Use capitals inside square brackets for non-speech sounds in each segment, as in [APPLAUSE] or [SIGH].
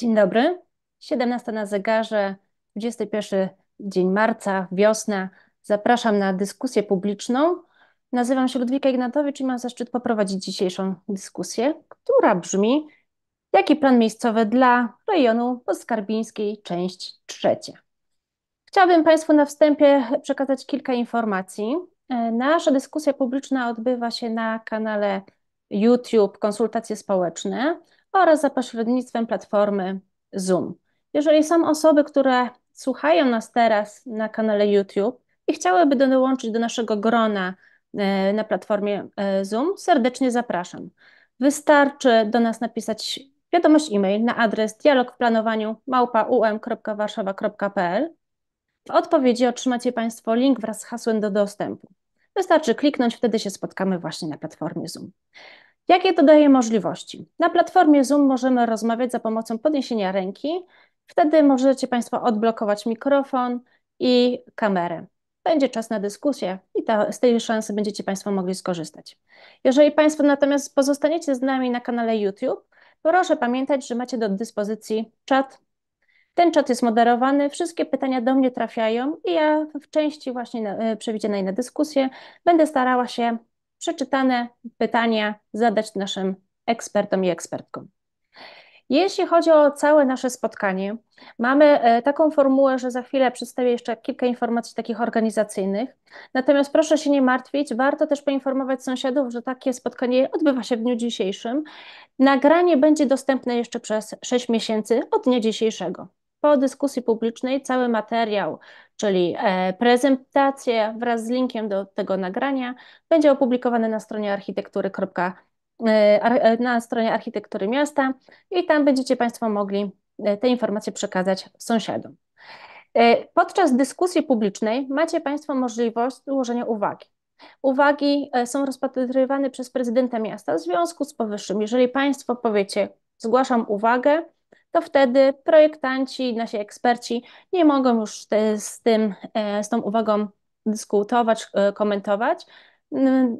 Dzień dobry. 17 na zegarze, 21 dzień marca, wiosna. Zapraszam na dyskusję publiczną. Nazywam się Ludwika Ignatowicz i mam zaszczyt poprowadzić dzisiejszą dyskusję, która brzmi: Jaki plan miejscowy dla rejonu poskarbińskiej, część trzecia? Chciałabym Państwu na wstępie przekazać kilka informacji. E, nasza dyskusja publiczna odbywa się na kanale YouTube Konsultacje Społeczne oraz za pośrednictwem platformy Zoom. Jeżeli są osoby, które słuchają nas teraz na kanale YouTube i chciałyby dołączyć do naszego grona e, na platformie e, Zoom, serdecznie zapraszam. Wystarczy do nas napisać wiadomość e-mail na adres dialog w planowaniu małpaum.warszawa.pl. W odpowiedzi otrzymacie Państwo link wraz z hasłem do dostępu. Wystarczy kliknąć, wtedy się spotkamy właśnie na platformie Zoom. Jakie to daje możliwości? Na platformie Zoom możemy rozmawiać za pomocą podniesienia ręki. Wtedy możecie Państwo odblokować mikrofon i kamerę. Będzie czas na dyskusję i ta, z tej szansy będziecie Państwo mogli skorzystać. Jeżeli Państwo natomiast pozostaniecie z nami na kanale YouTube, proszę pamiętać, że macie do dyspozycji czat. Ten czat jest moderowany, wszystkie pytania do mnie trafiają i ja w części właśnie na, e, przewidzianej na dyskusję będę starała się przeczytane pytania zadać naszym ekspertom i ekspertkom. Jeśli chodzi o całe nasze spotkanie, mamy e, taką formułę, że za chwilę przedstawię jeszcze kilka informacji takich organizacyjnych. Natomiast proszę się nie martwić, warto też poinformować sąsiadów, że takie spotkanie odbywa się w dniu dzisiejszym. Nagranie będzie dostępne jeszcze przez 6 miesięcy od dnia dzisiejszego. Po dyskusji publicznej cały materiał czyli e, prezentację wraz z linkiem do tego nagrania będzie opublikowane na stronie architektury.pl e, e, na stronie architektury miasta i tam będziecie Państwo mogli te informacje przekazać sąsiadom. Podczas dyskusji publicznej macie Państwo możliwość złożenia uwagi. Uwagi są rozpatrywane przez prezydenta miasta w związku z powyższym. Jeżeli Państwo powiecie, zgłaszam uwagę, to wtedy projektanci, nasi eksperci nie mogą już te, z, tym, e, z tą uwagą dyskutować, e, komentować. Mm,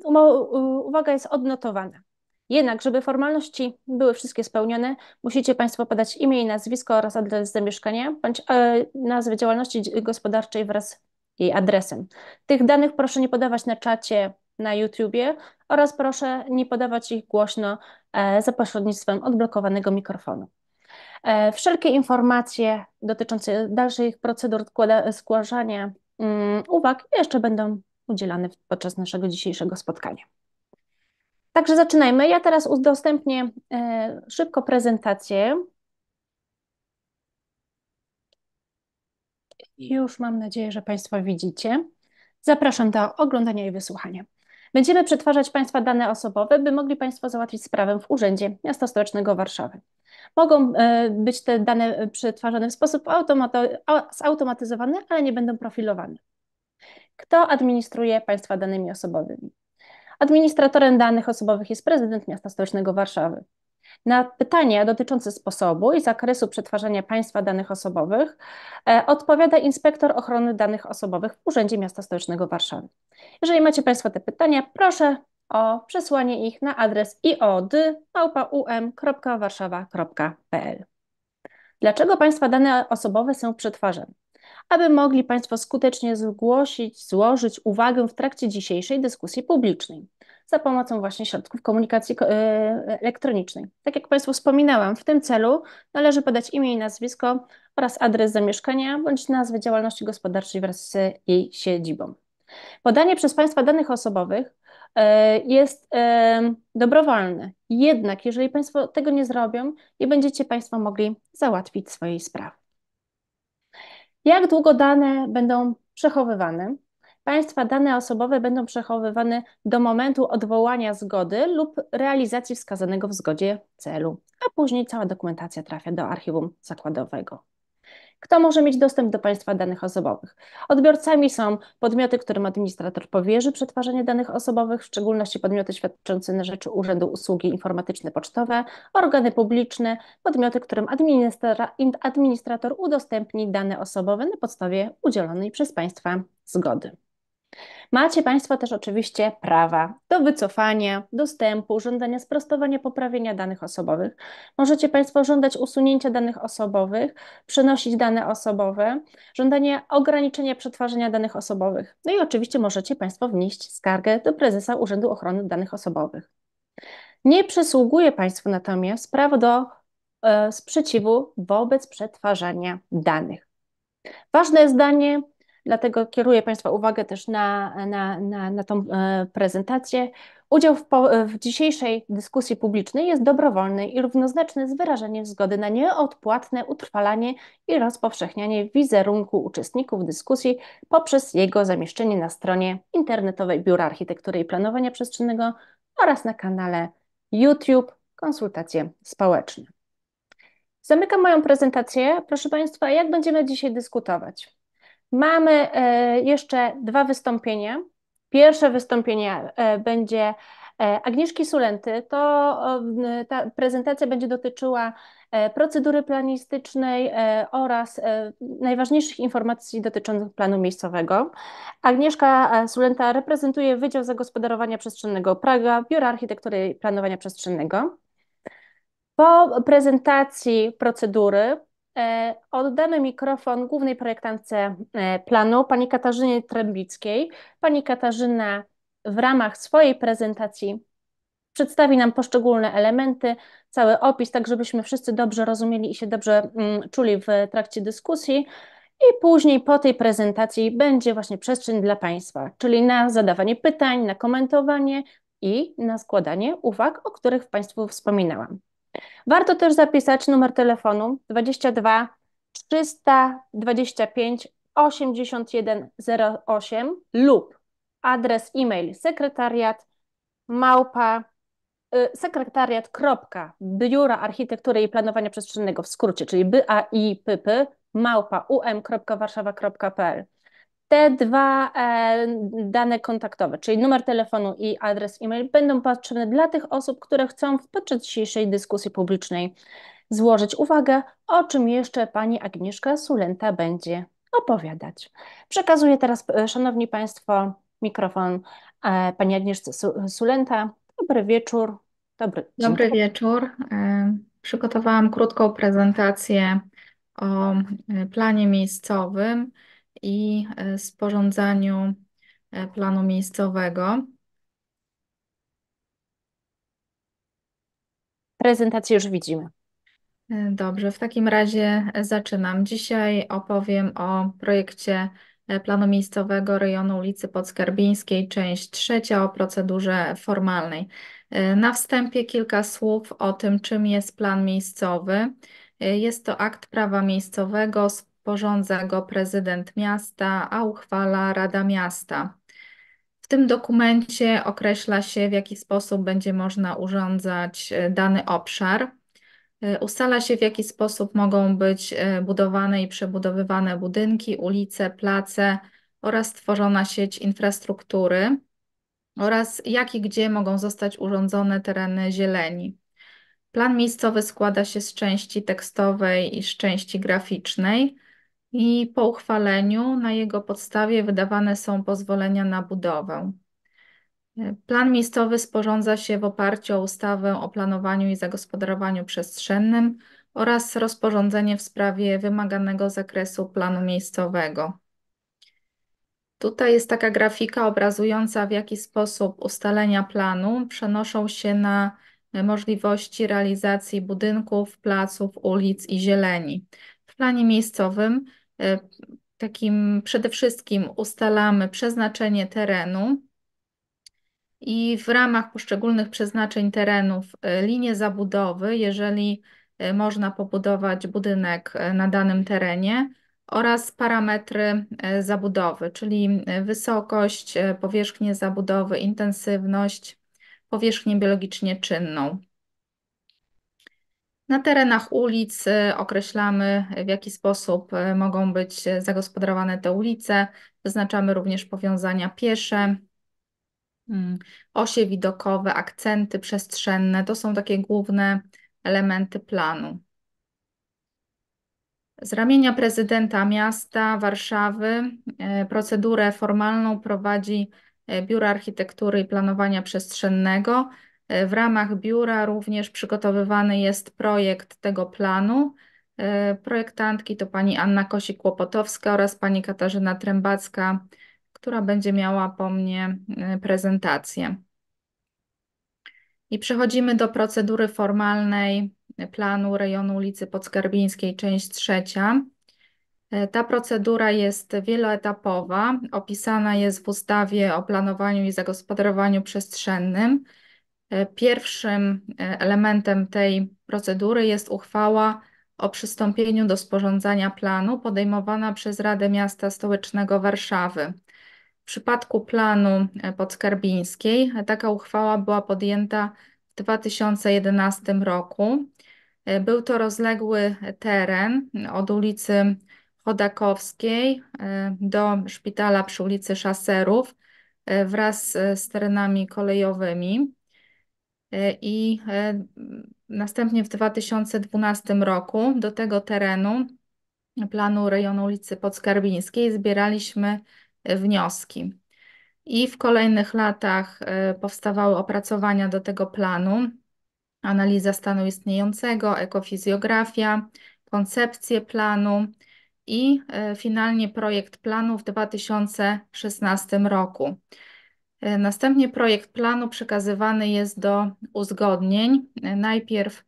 uwaga jest odnotowana. Jednak, żeby formalności były wszystkie spełnione, musicie Państwo podać imię i nazwisko oraz adres zamieszkania, bądź e, nazwę działalności gospodarczej wraz jej adresem. Tych danych proszę nie podawać na czacie na YouTubie oraz proszę nie podawać ich głośno za pośrednictwem odblokowanego mikrofonu. E, wszelkie informacje dotyczące dalszych procedur zgłaszania mm, uwag jeszcze będą udzielane podczas naszego dzisiejszego spotkania. Także zaczynajmy. Ja teraz udostępnię e, szybko prezentację. Już mam nadzieję, że Państwo widzicie. Zapraszam do oglądania i wysłuchania. Będziemy przetwarzać Państwa dane osobowe, by mogli Państwo załatwić sprawę w Urzędzie Miasta Stołecznego Warszawy. Mogą e, być te dane e, przetwarzane w sposób zautomatyzowany, ale nie będą profilowane. Kto administruje Państwa danymi osobowymi? Administratorem danych osobowych jest prezydent miasta stołecznego Warszawy. Na pytania dotyczące sposobu i zakresu przetwarzania państwa danych osobowych e, odpowiada inspektor ochrony danych osobowych w Urzędzie Miasta Stołecznego Warszawy. Jeżeli macie Państwo te pytania, proszę o przesłanie ich na adres iod.um.warszawa.pl. Dlaczego Państwa dane osobowe są przetwarzane? Aby mogli Państwo skutecznie zgłosić, złożyć uwagę w trakcie dzisiejszej dyskusji publicznej za pomocą właśnie środków komunikacji e, elektronicznej. Tak jak Państwu wspominałam, w tym celu należy podać imię i nazwisko oraz adres zamieszkania bądź nazwę działalności gospodarczej wraz z jej siedzibą. Podanie przez Państwa danych osobowych E, jest e, dobrowolny. Jednak, jeżeli Państwo tego nie zrobią, nie będziecie Państwo mogli załatwić swojej sprawy. Jak długo dane będą przechowywane? Państwa dane osobowe będą przechowywane do momentu odwołania zgody lub realizacji wskazanego w zgodzie celu, a później cała dokumentacja trafia do archiwum zakładowego. Kto może mieć dostęp do Państwa danych osobowych? Odbiorcami są podmioty, którym administrator powierzy przetwarzanie danych osobowych, w szczególności podmioty świadczące na rzecz Urzędu Usługi Informatyczne-Pocztowe, organy publiczne, podmioty, którym administra administrator udostępni dane osobowe na podstawie udzielonej przez Państwa zgody. Macie Państwo też oczywiście prawa do wycofania, dostępu, żądania sprostowania, poprawienia danych osobowych. Możecie Państwo żądać usunięcia danych osobowych, przenosić dane osobowe, żądanie ograniczenia przetwarzania danych osobowych. No i oczywiście możecie Państwo wnieść skargę do prezesa Urzędu Ochrony Danych Osobowych. Nie przysługuje Państwu natomiast prawo do e, sprzeciwu wobec przetwarzania danych. Ważne jest zdanie dlatego kieruję Państwa uwagę też na, na, na, na tą e, prezentację. Udział w, po, w, dzisiejszej dyskusji publicznej jest dobrowolny i równoznaczny z wyrażeniem zgody na nieodpłatne utrwalanie i rozpowszechnianie wizerunku uczestników dyskusji poprzez jego zamieszczenie na stronie internetowej Biura Architektury i Planowania Przestrzennego oraz na kanale YouTube Konsultacje Społeczne. Zamykam moją prezentację. Proszę Państwa, jak będziemy dzisiaj dyskutować? Mamy e, jeszcze dwa wystąpienia. Pierwsze wystąpienie e, będzie e, Agnieszki Sulenty. To ta prezentacja będzie dotyczyła procedury planistycznej oraz najważniejszych informacji dotyczących planu miejscowego. Agnieszka Sulenta reprezentuje Wydział Zagospodarowania Przestrzennego Praga, Biura Architektury i Planowania Przestrzennego. Po prezentacji procedury E, oddamy mikrofon głównej projektantce e, planu, pani Katarzynie Trębickiej. Pani Katarzyna w ramach swojej prezentacji przedstawi nam poszczególne elementy, cały opis, tak żebyśmy wszyscy dobrze rozumieli i się dobrze mm, czuli w trakcie dyskusji. I później po tej prezentacji będzie właśnie przestrzeń dla Państwa, czyli na zadawanie pytań, na komentowanie i na składanie uwag, o których Państwu wspominałam. Warto też zapisać numer telefonu 22 325 8108 lub adres e-mail sekretariat małpa y, sekretariat.biura architektury i planowania przestrzennego w skrócie, czyli baipypy małpa um.warszawa.pl te dwa e, dane kontaktowe, czyli numer telefonu i adres e-mail, będą potrzebne dla tych osób, które chcą podczas dzisiejszej dyskusji publicznej złożyć uwagę, o czym jeszcze pani Agnieszka Sulenta będzie opowiadać. Przekazuję teraz, e, szanowni państwo, mikrofon e, pani Agnieszce Sulenta. Dobry wieczór. Dobry, Dobry wieczór. Przygotowałam krótką prezentację o planie miejscowym i e, sporządzaniu e, planu miejscowego. Prezentację już widzimy. E, dobrze, w takim razie zaczynam. Dzisiaj opowiem o projekcie planu miejscowego rejonu ulicy Podskarbińskiej, część trzecia o procedurze formalnej. Na wstępie kilka słów o tym, czym jest plan miejscowy. Jest to akt prawa miejscowego z sporządza go prezydent miasta, a uchwala Rada Miasta. W tym dokumencie określa się, w jaki sposób będzie można urządzać e, dany obszar. E, ustala się, w jaki sposób mogą być e, budowane i przebudowywane budynki, ulice, place oraz tworzona sieć infrastruktury oraz jak i gdzie mogą zostać urządzone tereny zieleni. Plan miejscowy składa się z części tekstowej i z części graficznej i po uchwaleniu na jego podstawie wydawane są pozwolenia na budowę. Plan miejscowy sporządza się w oparciu o ustawę o planowaniu i zagospodarowaniu przestrzennym oraz rozporządzenie w sprawie wymaganego zakresu planu miejscowego. Tutaj jest taka grafika obrazująca, w jaki sposób ustalenia planu przenoszą się na możliwości realizacji budynków, placów, ulic i zieleni. W planie miejscowym E, takim przede wszystkim ustalamy przeznaczenie terenu i w ramach poszczególnych przeznaczeń terenów e, linie zabudowy, jeżeli e, można pobudować budynek na danym terenie oraz parametry zabudowy, czyli wysokość, powierzchnię zabudowy, intensywność, powierzchnię biologicznie czynną. Na terenach ulic y, określamy, w jaki sposób y, mogą być zagospodarowane te ulice. Wyznaczamy również powiązania piesze, mm, osie widokowe, akcenty przestrzenne. To są takie główne elementy planu. Z ramienia prezydenta miasta Warszawy y, procedurę formalną prowadzi Biuro Architektury i Planowania Przestrzennego. W ramach biura również przygotowywany jest projekt tego planu. E, projektantki to pani Anna kosik kłopotowska oraz pani Katarzyna Trębacka, która będzie miała po mnie e, prezentację. I przechodzimy do procedury formalnej planu rejonu ulicy Podskarbińskiej, część trzecia. E, ta procedura jest wieloetapowa, opisana jest w ustawie o planowaniu i zagospodarowaniu przestrzennym. E, pierwszym e, elementem tej procedury jest uchwała o przystąpieniu do sporządzania planu podejmowana przez Radę Miasta Stołecznego Warszawy. W przypadku planu e, podskarbińskiej taka uchwała była podjęta w 2011 roku. Był to rozległy teren od ulicy Chodakowskiej do szpitala przy ulicy Szaserów wraz z terenami kolejowymi. E, i e, następnie w 2012 roku do tego terenu planu rejonu ulicy Podskarbińskiej zbieraliśmy e, wnioski. I w kolejnych latach powstawały opracowania do tego planu, analiza stanu istniejącego, ekofizjografia, koncepcje planu i finalnie projekt planu w 2016 roku. E, następnie projekt planu przekazywany jest do uzgodnień. E, najpierw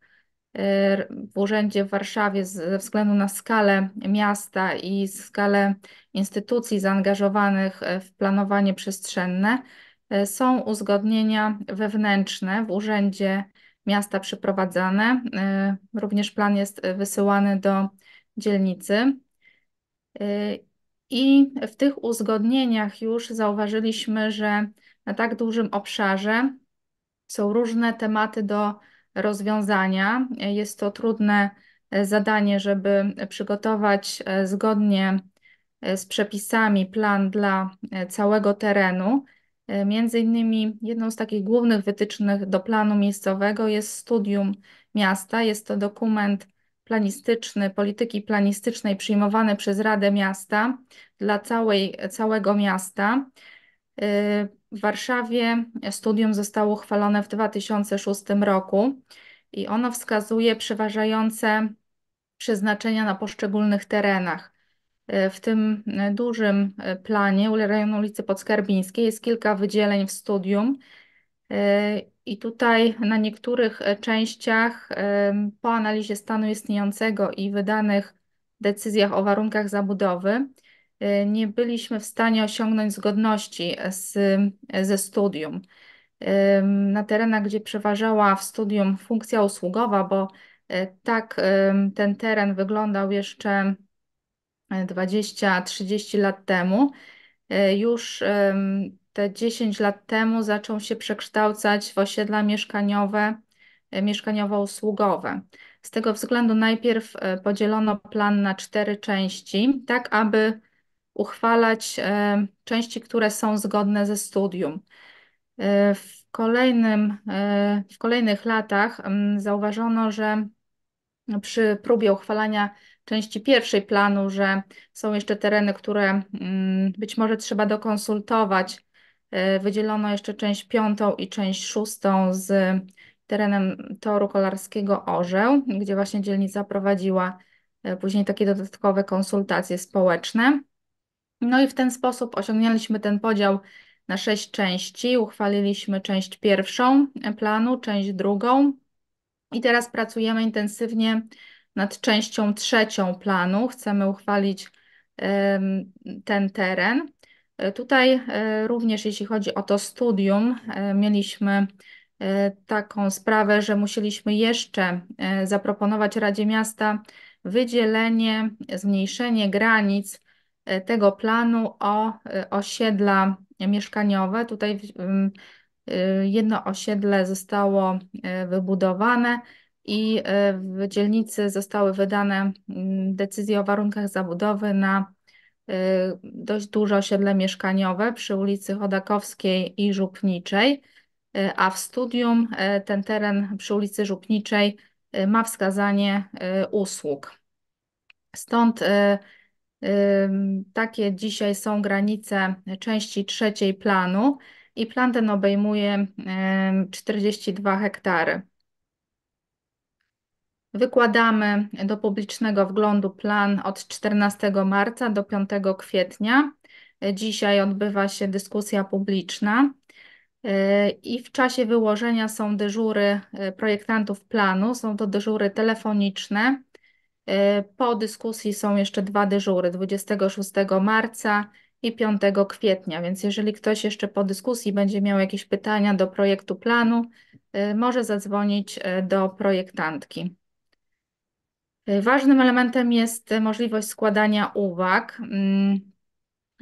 e, w urzędzie w Warszawie ze względu na skalę miasta i skalę instytucji zaangażowanych w planowanie przestrzenne są uzgodnienia wewnętrzne w urzędzie miasta przeprowadzane. Również plan jest wysyłany do dzielnicy. I w tych uzgodnieniach już zauważyliśmy, że na tak dużym obszarze są różne tematy do rozwiązania. Jest to trudne e, zadanie, żeby przygotować e, zgodnie e, z przepisami plan dla całego terenu. Między innymi jedną z takich głównych wytycznych do planu miejscowego jest studium miasta. Jest to dokument planistyczny, polityki planistycznej przyjmowany przez Radę Miasta dla całej, całego miasta w Warszawie studium zostało uchwalone w 2006 roku i ono wskazuje przeważające przeznaczenia na poszczególnych terenach. E, w tym e, dużym e, planie rejonu ulicy Podskarbińskiej jest kilka wydzieleń w studium i tutaj na niektórych częściach po analizie stanu istniejącego i wydanych decyzjach o warunkach zabudowy Y, nie byliśmy w stanie osiągnąć zgodności e, z, e, ze studium. Na terenach, gdzie przeważała w studium funkcja usługowa, bo e, tak ten teren wyglądał jeszcze 20-30 lat temu, już te 10 lat temu zaczął się przekształcać w osiedla mieszkaniowe, mieszkaniowo-usługowe. Z tego względu najpierw podzielono plan na cztery części, tak aby uchwalać e, części, które są zgodne ze studium. E, w, kolejnym, e, w kolejnych latach mm, zauważono, że przy próbie uchwalania części pierwszej planu, że są jeszcze tereny, które mm, być może trzeba dokonsultować. Wydzielono jeszcze część piątą i część szóstą z terenem toru kolarskiego Orzeł, gdzie właśnie dzielnica prowadziła później takie dodatkowe konsultacje społeczne. No i w ten sposób osiągnęliśmy ten podział na sześć części. Uchwaliliśmy część pierwszą planu, część drugą. I teraz pracujemy intensywnie nad częścią trzecią planu. Chcemy uchwalić ten teren. E, tutaj e, również jeśli chodzi o to studium, e, mieliśmy taką sprawę, że musieliśmy jeszcze zaproponować Radzie Miasta wydzielenie, zmniejszenie granic E, tego planu o e, osiedla mieszkaniowe. Tutaj e, jedno osiedle zostało wybudowane i w dzielnicy zostały wydane decyzje o warunkach zabudowy na dość duże osiedle mieszkaniowe przy ulicy Chodakowskiej i Żupniczej, a w studium ten teren przy ulicy Żupniczej ma wskazanie usług. Stąd takie dzisiaj są granice części trzeciej planu i plan ten obejmuje 42 hektary. Wykładamy do publicznego wglądu plan od 14 marca do 5 kwietnia. Dzisiaj odbywa się dyskusja publiczna y, i w czasie wyłożenia są dyżury y, projektantów planu, są to dyżury telefoniczne Y, po dyskusji są jeszcze dwa dyżury 26 marca i 5 kwietnia, więc jeżeli ktoś jeszcze po dyskusji będzie miał jakieś pytania do projektu planu, y, może zadzwonić y, do projektantki. Ważnym elementem jest możliwość składania uwag. Mm,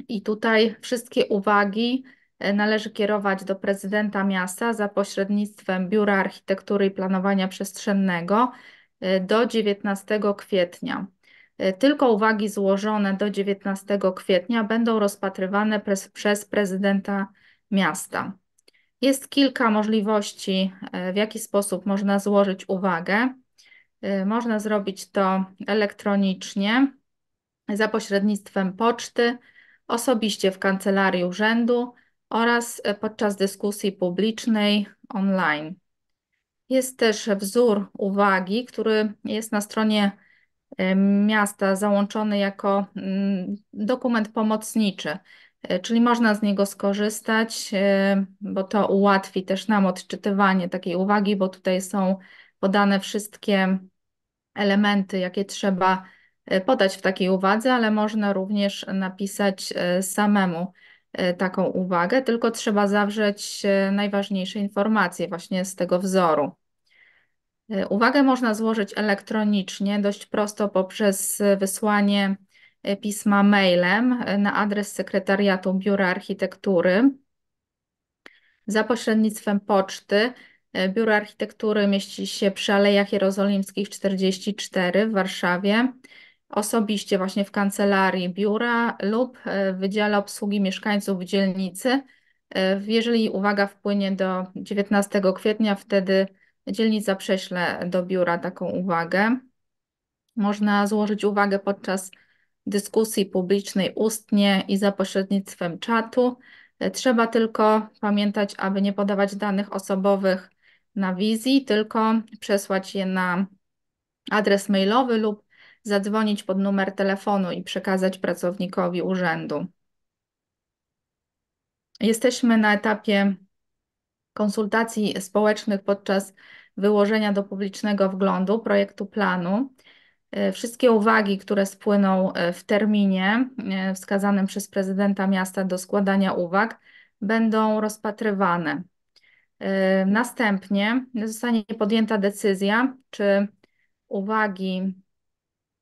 I tutaj wszystkie uwagi należy kierować do prezydenta miasta za pośrednictwem Biura Architektury i Planowania Przestrzennego E, do 19 kwietnia. E, tylko uwagi złożone do 19 kwietnia będą rozpatrywane przez prezydenta miasta. Jest kilka możliwości, e, w jaki sposób można złożyć uwagę. Można zrobić to elektronicznie za pośrednictwem poczty, osobiście w kancelarii urzędu oraz podczas dyskusji publicznej online. Jest też wzór uwagi, który jest na stronie e, miasta załączony jako mm, dokument pomocniczy, e, czyli można z niego skorzystać, e, bo to ułatwi też nam odczytywanie takiej uwagi, bo tutaj są podane wszystkie elementy, jakie trzeba podać w takiej uwadze, ale można również napisać samemu E, taką uwagę, tylko trzeba zawrzeć e, najważniejsze informacje właśnie z tego wzoru. E, uwagę można złożyć elektronicznie, dość prosto poprzez wysłanie pisma mailem na adres Sekretariatu Biura Architektury. Za pośrednictwem poczty Biuro Architektury mieści się przy Alejach Jerozolimskich 44 w Warszawie osobiście właśnie w kancelarii biura lub e, w Wydziale Obsługi Mieszkańców w dzielnicy. E, jeżeli uwaga wpłynie do 19 kwietnia, wtedy dzielnica prześle do biura taką uwagę. Można złożyć uwagę podczas dyskusji publicznej ustnie i za pośrednictwem czatu. E, trzeba tylko pamiętać, aby nie podawać danych osobowych na wizji, tylko przesłać je na adres mailowy lub zadzwonić pod numer telefonu i przekazać pracownikowi urzędu. Jesteśmy na etapie konsultacji społecznych podczas wyłożenia do publicznego wglądu projektu planu. E, wszystkie uwagi, które spłyną e, w terminie e, wskazanym przez prezydenta miasta do składania uwag, będą rozpatrywane. Następnie zostanie podjęta decyzja, czy uwagi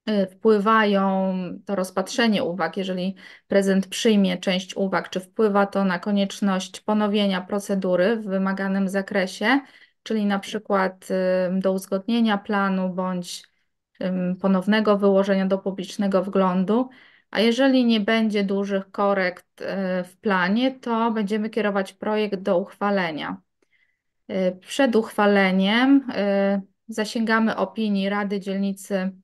Y, wpływają to rozpatrzenie uwag, jeżeli prezydent przyjmie część uwag, czy wpływa to na konieczność ponowienia procedury w wymaganym zakresie, czyli na przykład do uzgodnienia planu bądź ponownego wyłożenia do publicznego wglądu. A jeżeli nie będzie dużych korekt y, w planie, to będziemy kierować projekt do uchwalenia. Y, przed uchwaleniem zasięgamy opinii Rady Dzielnicy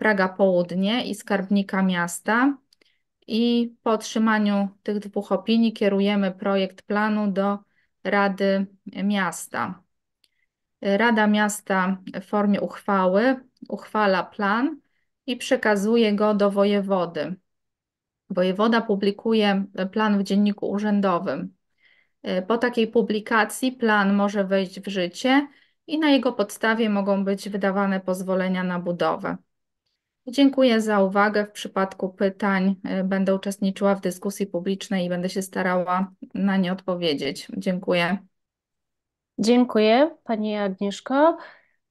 Praga Południe i skarbnika miasta. I po otrzymaniu tych dwóch opinii kierujemy projekt planu do Rady Miasta. Rada Miasta w formie uchwały uchwala plan i przekazuje go do wojewody. Wojewoda publikuje plan w dzienniku urzędowym. Po takiej publikacji plan może wejść w życie i na jego podstawie mogą być wydawane pozwolenia na budowę. Dziękuję za uwagę. W przypadku pytań e, będę uczestniczyła w dyskusji publicznej i będę się starała na nie odpowiedzieć. Dziękuję. Dziękuję Pani Agnieszko.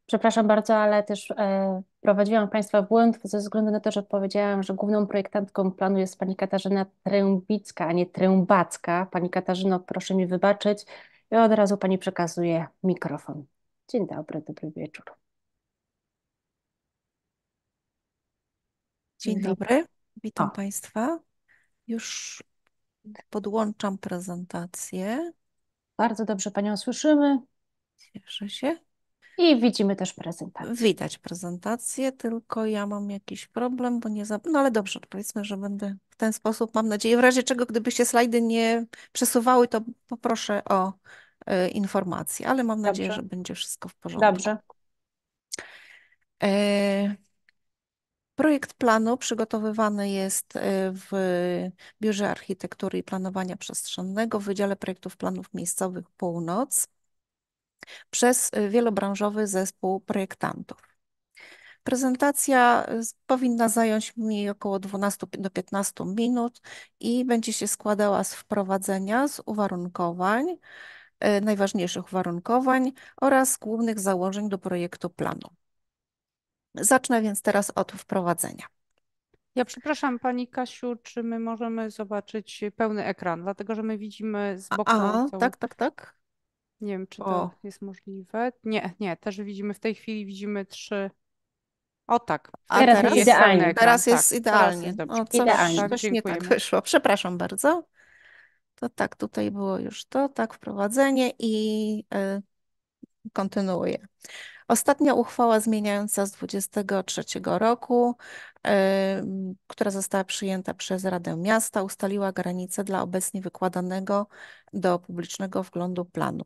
Przepraszam bardzo, ale też e, prowadziłam Państwa w błąd ze względu na to, że powiedziałam, że główną projektantką planu jest Pani Katarzyna Trębicka, a nie Trębacka. Pani Katarzyno, proszę mi wybaczyć i od razu Pani przekazuje mikrofon. Dzień dobry, dobry wieczór. Dzień mhm. dobry, witam o. Państwa. Już podłączam prezentację. Bardzo dobrze Panią słyszymy. Cieszę się. I widzimy też prezentację. Widać prezentację, tylko ja mam jakiś problem, bo nie. Za... No ale dobrze, powiedzmy, że będę w ten sposób, mam nadzieję. W razie czego, gdyby się slajdy nie przesuwały, to poproszę o e, informację, ale mam dobrze. nadzieję, że będzie wszystko w porządku. Dobrze. E, Projekt planu przygotowywany jest y, w Biurze Architektury i Planowania Przestrzennego w Wydziale Projektów Planów Miejscowych Północ przez y, wielobranżowy zespół projektantów. Prezentacja y, powinna zająć mi około 12 do 15 minut i będzie się składała z wprowadzenia, z uwarunkowań, najważniejszych uwarunkowań oraz głównych założeń do projektu planu. Zacznę więc teraz od wprowadzenia. Ja przepraszam Pani Kasiu, czy my możemy zobaczyć pełny ekran, dlatego że my widzimy z boku. A, całą... tak, tak, tak. Nie wiem, czy o. to jest możliwe. Nie, nie, też widzimy, w tej chwili widzimy trzy. O tak. A teraz, teraz jest idealnie. Ekran, teraz jest tak, idealnie. Teraz jest o, coś, idealnie. coś nie tak wyszło. Przepraszam bardzo. To tak, tutaj było już to, tak, wprowadzenie i y, kontynuuję. Ostatnia uchwała zmieniająca z 23 roku, która została przyjęta przez Radę Miasta, ustaliła granice dla obecnie wykładanego do publicznego wglądu planu.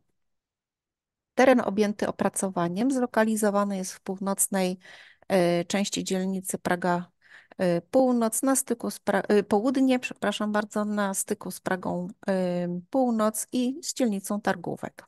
Teren objęty opracowaniem zlokalizowany jest w północnej e, części dzielnicy Praga e, Północ, na styku z pra e, południe, przepraszam bardzo, na styku z Pragą Północ i z dzielnicą Targówek.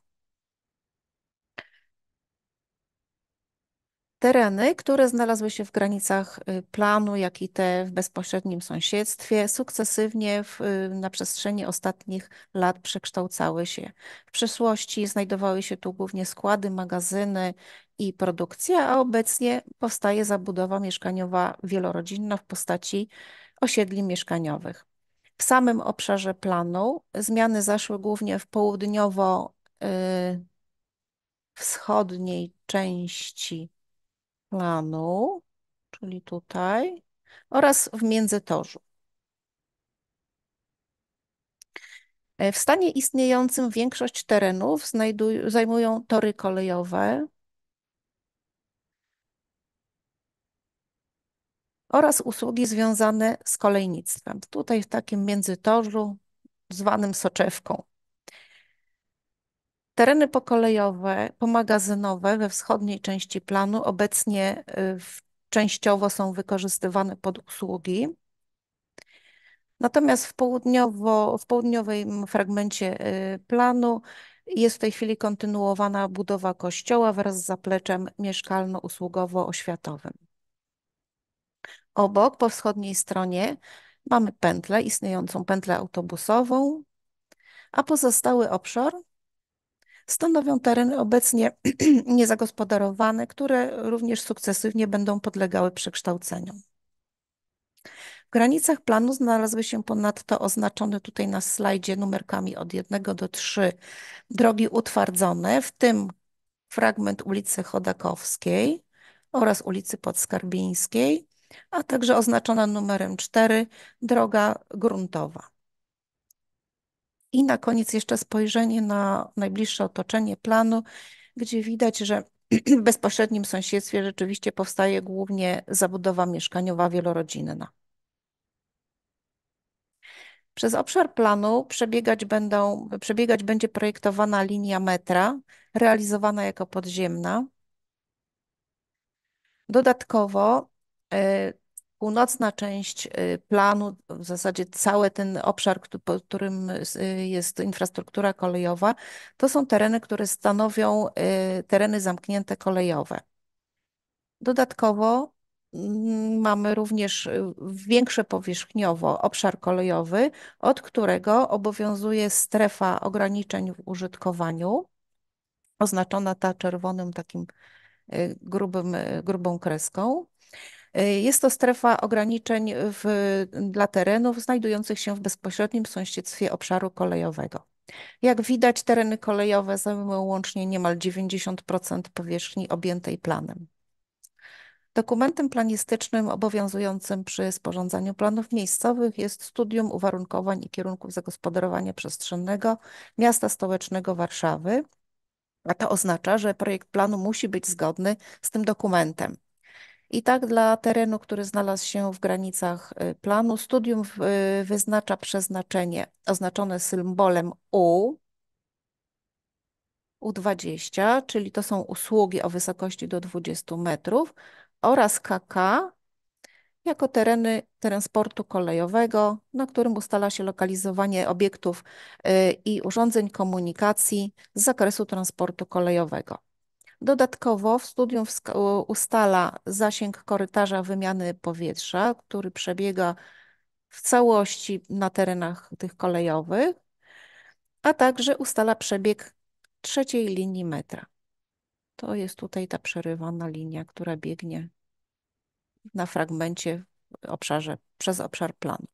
Tereny, które znalazły się w granicach y, planu, jak i te w bezpośrednim sąsiedztwie, sukcesywnie w, y, na przestrzeni ostatnich lat przekształcały się. W przeszłości znajdowały się tu głównie składy, magazyny i produkcja, a obecnie powstaje zabudowa mieszkaniowa wielorodzinna w postaci osiedli mieszkaniowych. W samym obszarze planu zmiany zaszły głównie w południowo- y, wschodniej części planu, czyli tutaj, oraz w międzytorzu. E, w stanie istniejącym większość terenów znajduj, zajmują tory kolejowe oraz usługi związane z kolejnictwem. Tutaj w takim międzytorzu zwanym soczewką. Tereny pokolejowe, pomagazynowe we wschodniej części planu obecnie y, częściowo są wykorzystywane pod usługi. Natomiast w, południowo, w południowym fragmencie y, planu jest w tej chwili kontynuowana budowa kościoła wraz z zapleczem mieszkalno-usługowo-oświatowym. Obok, po wschodniej stronie, mamy pętlę, istniejącą pętlę autobusową, a pozostały obszar stanowią tereny obecnie [CLEARS THROAT] niezagospodarowane, które również sukcesywnie będą podlegały przekształceniom. W granicach planu znalazły się ponadto oznaczone tutaj na slajdzie numerkami od 1 do 3 drogi utwardzone, w tym fragment ulicy Chodakowskiej oraz ulicy Podskarbińskiej, a także oznaczona numerem 4 droga gruntowa. I na koniec jeszcze spojrzenie na najbliższe otoczenie planu, gdzie widać, że [CLEARS THROAT] w bezpośrednim sąsiedztwie rzeczywiście powstaje głównie zabudowa mieszkaniowa wielorodzinna. Przez obszar planu przebiegać, będą, przebiegać będzie projektowana linia metra, realizowana jako podziemna. Dodatkowo e, północna część y, planu, w zasadzie cały ten obszar, po którym y, jest infrastruktura kolejowa, to są tereny, które stanowią y, tereny zamknięte kolejowe. Dodatkowo mm, mamy również większe powierzchniowo obszar kolejowy, od którego obowiązuje strefa ograniczeń w użytkowaniu, oznaczona ta czerwonym takim grubym, grubą kreską. Jest to strefa ograniczeń w, dla terenów znajdujących się w bezpośrednim sąsiedztwie obszaru kolejowego. Jak widać, tereny kolejowe zajmują łącznie niemal 90% powierzchni objętej planem. Dokumentem planistycznym obowiązującym przy sporządzaniu planów miejscowych jest studium uwarunkowań i kierunków zagospodarowania przestrzennego miasta stołecznego Warszawy, a to oznacza, że projekt planu musi być zgodny z tym dokumentem. I tak dla terenu, który znalazł się w granicach y, planu, studium y, wyznacza przeznaczenie oznaczone symbolem U, U20, czyli to są usługi o wysokości do 20 metrów, oraz KK jako tereny, teren kolejowego, na którym ustala się lokalizowanie obiektów y, i urządzeń komunikacji z zakresu transportu kolejowego. Dodatkowo w studium ustala zasięg korytarza wymiany powietrza, który przebiega w całości na terenach tych kolejowych, a także ustala przebieg trzeciej linii metra. To jest tutaj ta przerywana linia, która biegnie na fragmencie w obszarze, przez obszar planu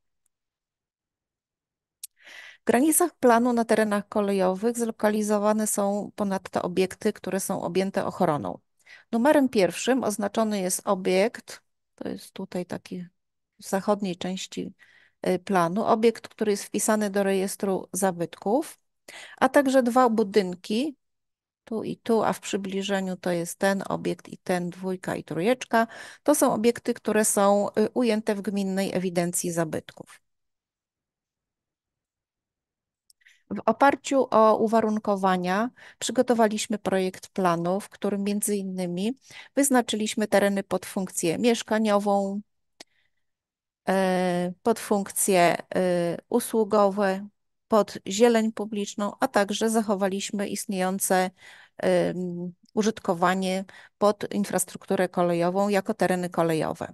granicach planu na terenach kolejowych zlokalizowane są ponadto obiekty, które są objęte ochroną. Numerem pierwszym oznaczony jest obiekt, to jest tutaj taki w zachodniej części y, planu, obiekt, który jest wpisany do rejestru zabytków, a także dwa budynki, tu i tu, a w przybliżeniu to jest ten obiekt i ten, dwójka i trójeczka. To są obiekty, które są y, ujęte w gminnej ewidencji zabytków. W oparciu o uwarunkowania przygotowaliśmy projekt planu, w którym między innymi wyznaczyliśmy tereny pod funkcję mieszkaniową, e, pod funkcje e, usługowe, pod zieleń publiczną, a także zachowaliśmy istniejące e, użytkowanie pod infrastrukturę kolejową jako tereny kolejowe.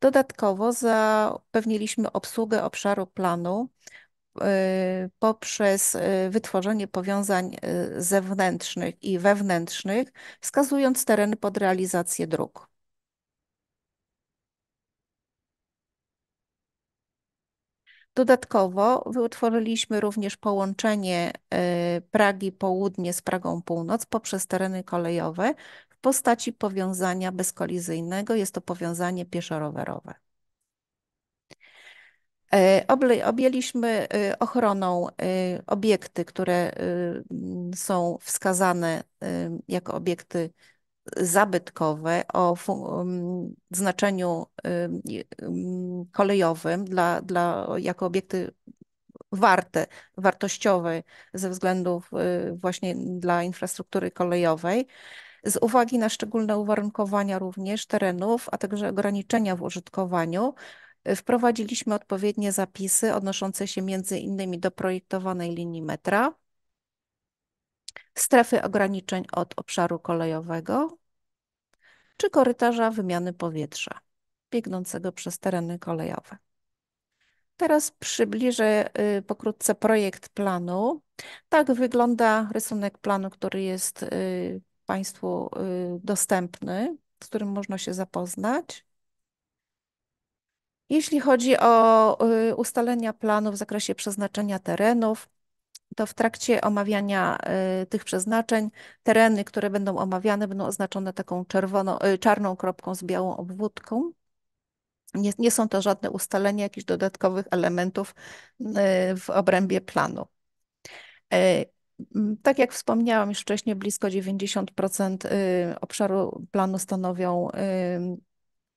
Dodatkowo zapewniliśmy obsługę obszaru planu Y, poprzez y, wytworzenie powiązań y, zewnętrznych i wewnętrznych, wskazując tereny pod realizację dróg. Dodatkowo wytworzyliśmy również połączenie Pragi Południe z Pragą Północ poprzez tereny kolejowe w postaci powiązania bezkolizyjnego. Jest to powiązanie pieszo-rowerowe. E, objęliśmy e, ochroną e, obiekty, które są wskazane jako obiekty zabytkowe o znaczeniu kolejowym dla, dla, jako obiekty warte, wartościowe ze względów właśnie dla infrastruktury kolejowej. Z uwagi na szczególne uwarunkowania również terenów, a także ograniczenia w użytkowaniu, Wprowadziliśmy odpowiednie zapisy odnoszące się między innymi do projektowanej linii metra, strefy ograniczeń od obszaru kolejowego czy korytarza wymiany powietrza biegnącego przez tereny kolejowe. Teraz przybliżę y, pokrótce projekt planu. Tak wygląda rysunek planu, który jest y, Państwu y, dostępny, z którym można się zapoznać. Jeśli chodzi o y, ustalenia planu w zakresie przeznaczenia terenów, to w trakcie omawiania y, tych przeznaczeń tereny, które będą omawiane, będą oznaczone taką y, czarną kropką z białą obwódką. Nie, nie są to żadne ustalenia jakichś dodatkowych elementów w obrębie planu. Tak jak wspomniałam już wcześniej, blisko 90% obszaru planu stanowią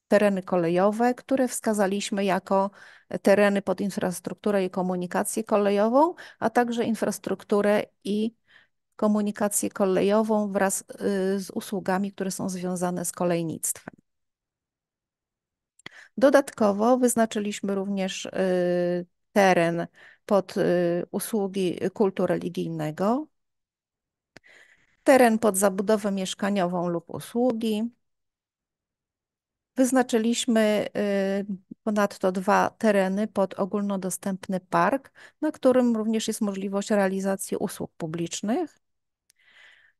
tereny kolejowe, które wskazaliśmy jako tereny pod infrastrukturę i komunikację kolejową, a także infrastrukturę i komunikację kolejową wraz y, z usługami, które są związane z kolejnictwem. Dodatkowo wyznaczyliśmy również y, teren pod y, usługi kultu religijnego, teren pod zabudowę mieszkaniową lub usługi, Wyznaczyliśmy y, ponadto dwa tereny pod ogólnodostępny park, na którym również jest możliwość realizacji usług publicznych.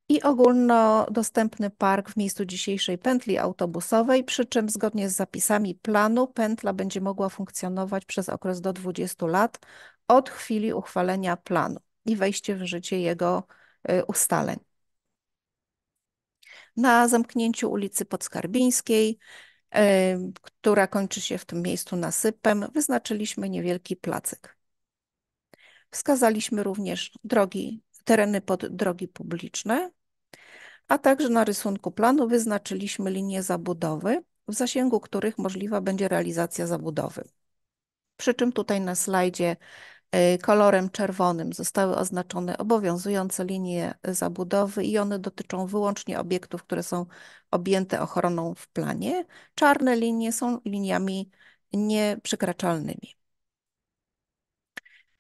I ogólnodostępny park w miejscu dzisiejszej pętli autobusowej, przy czym zgodnie z zapisami planu pętla będzie mogła funkcjonować przez okres do 20 lat od chwili uchwalenia planu i wejście w życie jego y, ustaleń. Na zamknięciu ulicy Podskarbińskiej która kończy się w tym miejscu nasypem, wyznaczyliśmy niewielki placek. Wskazaliśmy również drogi, tereny pod drogi publiczne, a także na rysunku planu wyznaczyliśmy linie zabudowy, w zasięgu których możliwa będzie realizacja zabudowy. Przy czym tutaj na slajdzie Y, kolorem czerwonym zostały oznaczone obowiązujące linie zabudowy i one dotyczą wyłącznie obiektów, które są objęte ochroną w planie. Czarne linie są liniami nieprzekraczalnymi.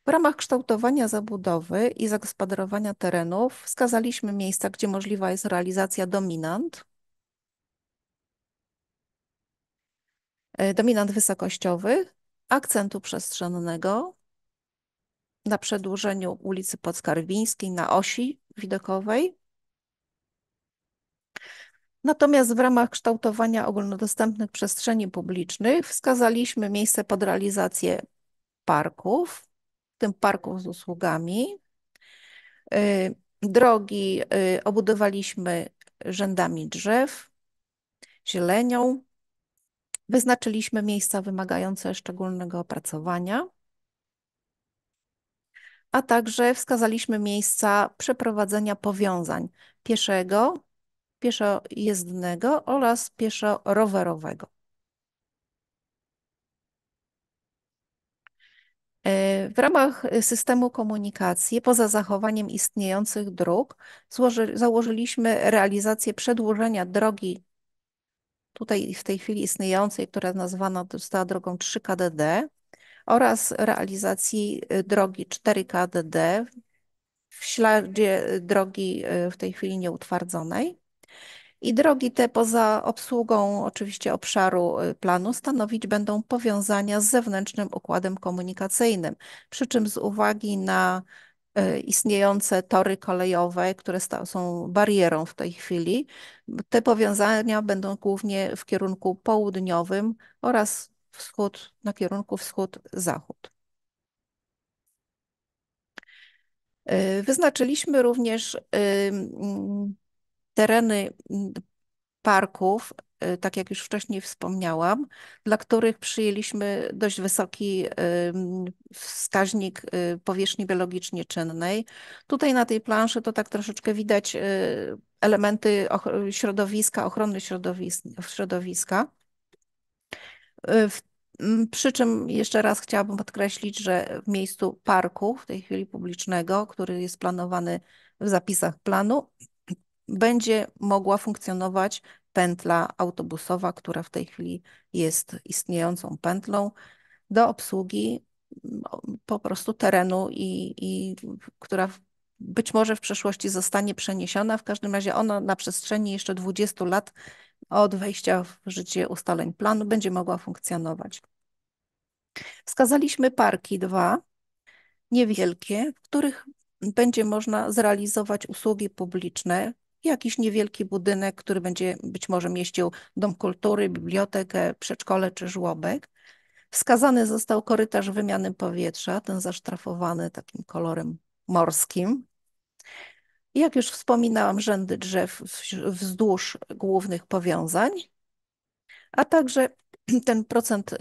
W ramach kształtowania zabudowy i zagospodarowania terenów wskazaliśmy miejsca, gdzie możliwa jest realizacja dominant. Y, dominant wysokościowych, akcentu przestrzennego, na przedłużeniu ulicy Podskarwińskiej na osi widokowej. Natomiast w ramach kształtowania ogólnodostępnych przestrzeni publicznych wskazaliśmy miejsce pod realizację parków, w tym parków z usługami. Y, drogi y, obudowaliśmy rzędami drzew, zielenią. Wyznaczyliśmy miejsca wymagające szczególnego opracowania a także wskazaliśmy miejsca przeprowadzenia powiązań pieszego, pieszo-jezdnego oraz pieszo-rowerowego. E, w ramach systemu komunikacji, poza zachowaniem istniejących dróg, złoży, założyliśmy realizację przedłużenia drogi, tutaj w tej chwili istniejącej, która nazwana została drogą 3KDD, oraz realizacji y, drogi 4KDD w śladzie y, drogi y, w tej chwili nieutwardzonej. I drogi te poza obsługą oczywiście obszaru planu stanowić będą powiązania z zewnętrznym układem komunikacyjnym, przy czym z uwagi na istniejące tory kolejowe, które są barierą w tej chwili. Te powiązania będą głównie w kierunku południowym oraz wschód, na kierunku wschód-zachód. Y, wyznaczyliśmy również y, mm, tereny mm, parków, y, tak jak już wcześniej wspomniałam, dla których przyjęliśmy dość wysoki mm, wskaźnik powierzchni biologicznie czynnej. Tutaj na tej planszy to tak troszeczkę widać elementy środowiska, ochrony środowiska. W Mm, przy czym jeszcze raz chciałabym podkreślić, że w miejscu parku, w tej chwili publicznego, który jest planowany w zapisach planu, [CLEARS THROAT] będzie mogła funkcjonować pętla autobusowa, która w tej chwili jest istniejącą pętlą do obsługi mm, po prostu terenu i, i która być może w przyszłości zostanie przeniesiona. W każdym razie ona na przestrzeni jeszcze 20 lat od wejścia w życie ustaleń planu będzie mogła funkcjonować. Wskazaliśmy parki dwa, niewielkie, w których będzie można zrealizować usługi publiczne, jakiś niewielki budynek, który będzie być może mieścił dom kultury, bibliotekę, przedszkole czy żłobek. Wskazany został korytarz wymiany powietrza, ten zasztrafowany takim kolorem morskim, jak już wspominałam, rzędy drzew wzdłuż głównych powiązań, a także [CLEARS THROAT] ten procent y,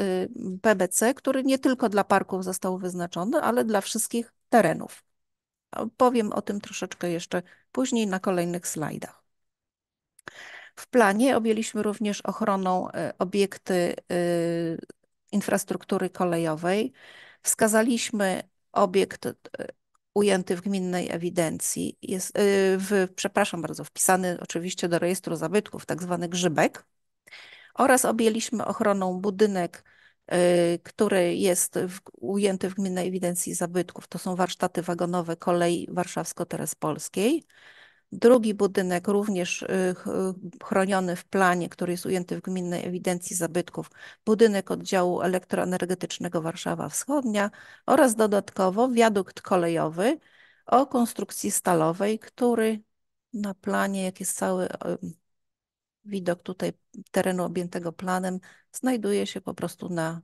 PBC, który nie tylko dla parków został wyznaczony, ale dla wszystkich terenów. Powiem o tym troszeczkę jeszcze później na kolejnych slajdach. W planie objęliśmy również ochroną y, obiekty y, infrastruktury kolejowej. Wskazaliśmy obiekt ujęty w gminnej ewidencji, jest, y, w, przepraszam bardzo, wpisany oczywiście do rejestru zabytków, tak zwany grzybek. Oraz objęliśmy ochroną budynek, y, który jest w, ujęty w gminnej ewidencji zabytków. To są warsztaty wagonowe kolei warszawsko-terespolskiej. polskiej Drugi budynek, również y, y, chroniony w planie, który jest ujęty w Gminnej Ewidencji Zabytków, budynek oddziału elektroenergetycznego Warszawa Wschodnia oraz dodatkowo wiadukt kolejowy o konstrukcji stalowej, który na planie, jak jest cały y, widok tutaj terenu objętego planem, znajduje się po prostu na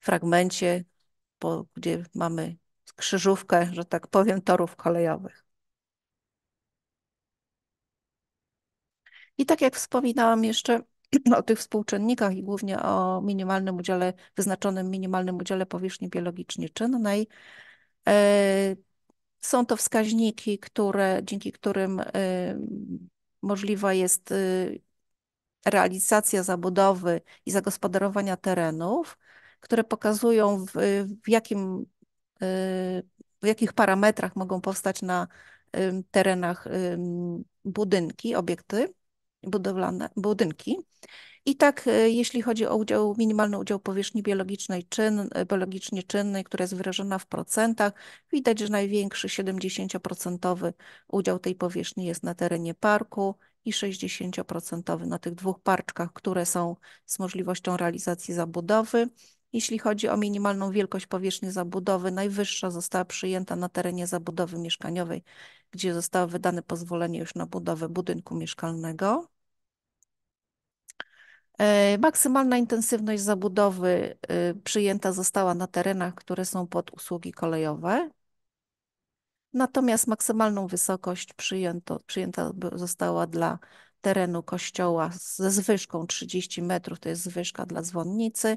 fragmencie, po, gdzie mamy krzyżówkę, że tak powiem, torów kolejowych. I tak jak wspominałam jeszcze [CLEARS THROAT] o tych współczynnikach i głównie o minimalnym udziale, wyznaczonym minimalnym udziale powierzchni biologicznie czynnej, e, są to wskaźniki, które, dzięki którym e, możliwa jest e, realizacja zabudowy i zagospodarowania terenów, które pokazują, w, w, jakim, w jakich parametrach mogą powstać na terenach budynki, obiekty budowlane budynki. I tak, e, jeśli chodzi o udział, minimalny udział powierzchni biologicznej czyn, e, biologicznie czynnej, która jest wyrażona w procentach, widać, że największy 70% udział tej powierzchni jest na terenie parku i 60% na tych dwóch parczkach, które są z możliwością realizacji zabudowy. Jeśli chodzi o minimalną wielkość powierzchni zabudowy, najwyższa została przyjęta na terenie zabudowy mieszkaniowej, gdzie zostało wydane pozwolenie już na budowę budynku mieszkalnego. E, maksymalna intensywność zabudowy e, przyjęta została na terenach, które są pod usługi kolejowe. Natomiast maksymalną wysokość przyjęto, przyjęta została dla terenu kościoła ze zwyżką 30 metrów, to jest zwyżka dla dzwonnicy,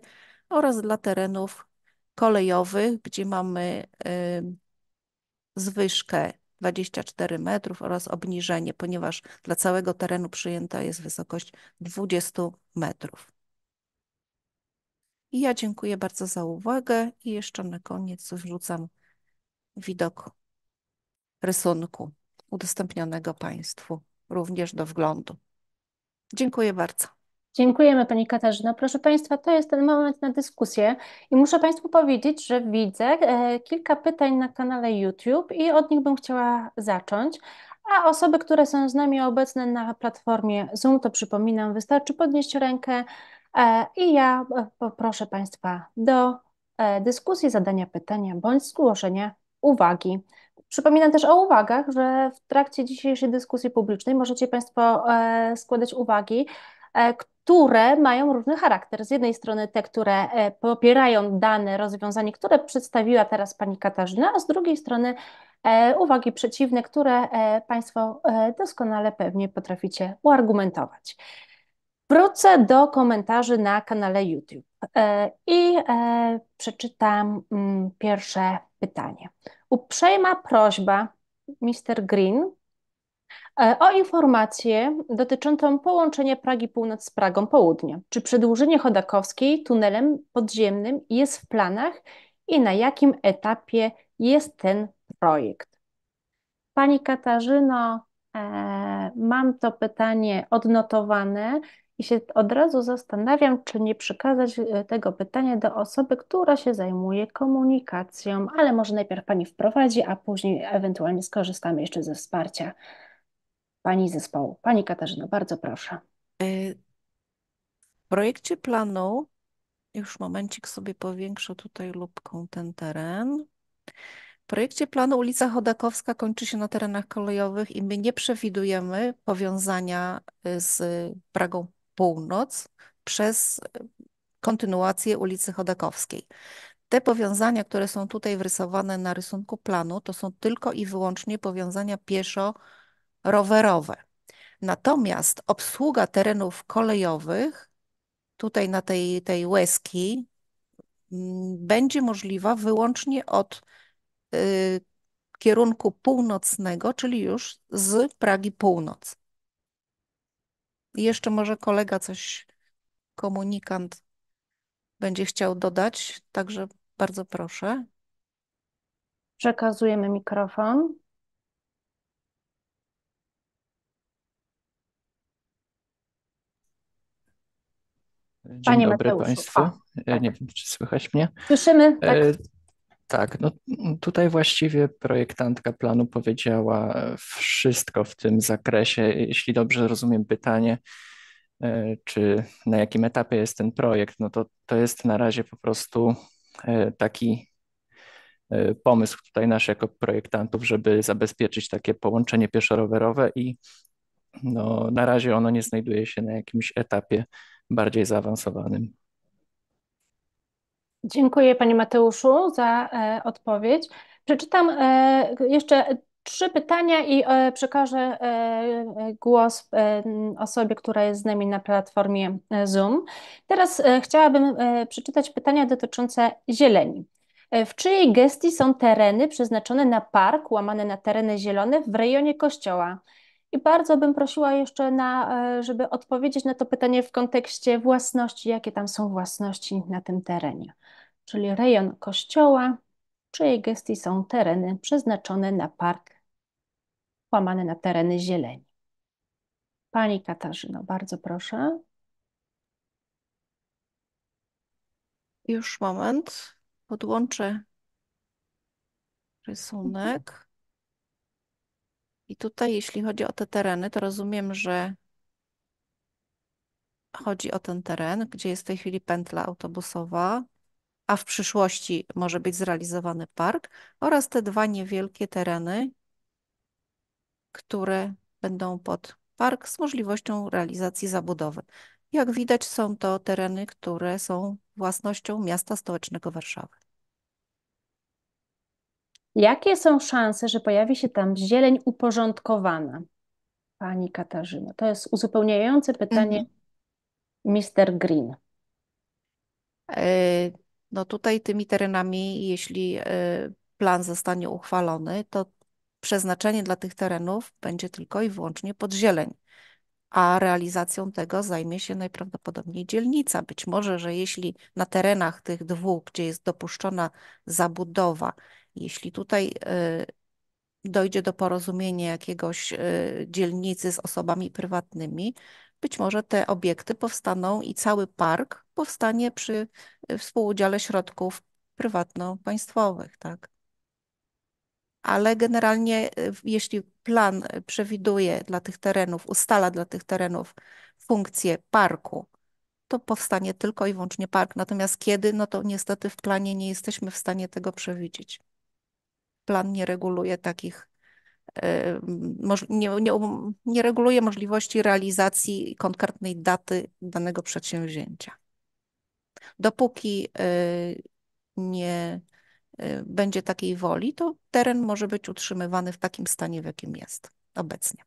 oraz dla terenów kolejowych, gdzie mamy y, zwyżkę 24 metrów oraz obniżenie, ponieważ dla całego terenu przyjęta jest wysokość 20 metrów. I ja dziękuję bardzo za uwagę i jeszcze na koniec wrzucam widok rysunku udostępnionego Państwu również do wglądu. Dziękuję bardzo. Dziękujemy Pani Katarzyna. Proszę Państwa, to jest ten moment na dyskusję i muszę Państwu powiedzieć, że widzę e, kilka pytań na kanale YouTube i od nich bym chciała zacząć. A osoby, które są z nami obecne na platformie Zoom, to przypominam, wystarczy podnieść rękę e, i ja e, poproszę Państwa do dyskusji, zadania pytania bądź zgłoszenia uwagi. Przypominam też o uwagach, że w trakcie dzisiejszej dyskusji publicznej możecie Państwo składać uwagi, które mają różny charakter. Z jednej strony te, które e, popierają dane rozwiązanie, które przedstawiła teraz pani Katarzyna, a z drugiej strony e, uwagi przeciwne, które e, państwo doskonale pewnie potraficie uargumentować. Wrócę do komentarzy na kanale YouTube i przeczytam mm, pierwsze pytanie. Uprzejma prośba, Mr. Green, E, o informację dotyczącą połączenia Pragi Północ z Pragą Południe. Czy przedłużenie Chodakowskiej tunelem podziemnym jest w planach i na jakim etapie jest ten projekt? Pani Katarzyno, e, mam to pytanie odnotowane i się od razu zastanawiam, czy nie przekazać e, tego pytania do osoby, która się zajmuje komunikacją, ale może najpierw Pani wprowadzi, a później ewentualnie skorzystamy jeszcze ze wsparcia pani zespołu. Pani Katarzyna, bardzo proszę. E, w projekcie planu, już momencik sobie powiększę tutaj lubką ten teren. W projekcie planu ulica Chodakowska kończy się na terenach kolejowych i my nie przewidujemy powiązania e, z Pragą Północ przez e, kontynuację ulicy Chodakowskiej. Te powiązania, które są tutaj wrysowane na rysunku planu, to są tylko i wyłącznie powiązania pieszo rowerowe. Natomiast obsługa terenów kolejowych, tutaj na tej, tej łeski, mm, będzie możliwa wyłącznie od y, kierunku północnego, czyli już z Pragi Północ. Jeszcze może kolega coś, komunikant będzie chciał dodać, także bardzo proszę. Przekazujemy mikrofon. Dzień Panie dobry Państwu. Tak. Nie wiem, czy słychać mnie. Słyszymy, e, tak. E, tak, no tutaj właściwie projektantka planu powiedziała wszystko w tym zakresie. Jeśli dobrze rozumiem pytanie, e, czy na jakim etapie jest ten projekt, no to to jest na razie po prostu e, taki e, pomysł tutaj nasz jako projektantów, żeby zabezpieczyć takie połączenie pieszo-rowerowe i no, na razie ono nie znajduje się na jakimś etapie bardziej zaawansowanym. Dziękuję Panie Mateuszu za e, odpowiedź. Przeczytam e, jeszcze trzy pytania i e, przekażę głos osobie, która jest z nami na platformie Zoom. Teraz chciałabym przeczytać pytania dotyczące zieleni. W czyjej gestii są tereny przeznaczone na park, łamane na tereny zielone w rejonie kościoła? I bardzo bym prosiła jeszcze, na, e, żeby odpowiedzieć na to pytanie w kontekście własności, jakie tam są własności na tym terenie. Czyli rejon kościoła, czy jej gestii są tereny przeznaczone na park, łamane na tereny zieleni. Pani Katarzyno, bardzo proszę. Już moment. Podłączę rysunek. I tutaj, jeśli chodzi o te tereny, to rozumiem, że chodzi o ten teren, gdzie jest w tej chwili pętla autobusowa, a w przyszłości może być zrealizowany park, oraz te dwa niewielkie tereny, które będą pod park z możliwością realizacji zabudowy. Jak widać, są to tereny, które są własnością miasta stołecznego Warszawy. Jakie są szanse, że pojawi się tam zieleń uporządkowana? Pani Katarzyna, to jest uzupełniające pytanie mhm. Mister Green. E, no tutaj tymi terenami, jeśli e, plan zostanie uchwalony, to przeznaczenie dla tych terenów będzie tylko i wyłącznie pod zieleń, a realizacją tego zajmie się najprawdopodobniej dzielnica. Być może, że jeśli na terenach tych dwóch, gdzie jest dopuszczona zabudowa, jeśli tutaj y, dojdzie do porozumienia jakiegoś y, dzielnicy z osobami prywatnymi, być może te obiekty powstaną i cały park powstanie przy y, współudziale środków prywatno-państwowych, tak? Ale generalnie, jeśli plan przewiduje dla tych terenów, ustala dla tych terenów funkcję parku, to powstanie tylko i wyłącznie park. Natomiast kiedy, no to niestety w planie nie jesteśmy w stanie tego przewidzieć plan nie reguluje takich, y, nie, nie, um, nie reguluje możliwości realizacji konkretnej daty danego przedsięwzięcia. Dopóki y, nie y, będzie takiej woli, to teren może być utrzymywany w takim stanie, w jakim jest obecnie.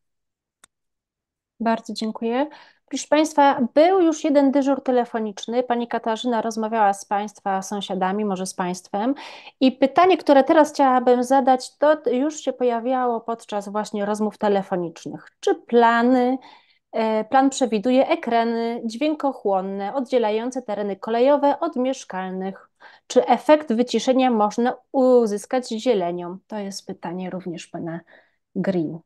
Bardzo dziękuję. Proszę Państwa, był już jeden dyżur telefoniczny. Pani Katarzyna rozmawiała z Państwa sąsiadami, może z Państwem. I pytanie, które teraz chciałabym zadać, to już się pojawiało podczas właśnie rozmów telefonicznych. Czy plany, e, plan przewiduje ekrany dźwiękochłonne oddzielające tereny kolejowe od mieszkalnych? Czy efekt wyciszenia można uzyskać zielenią? To jest pytanie również pana Green.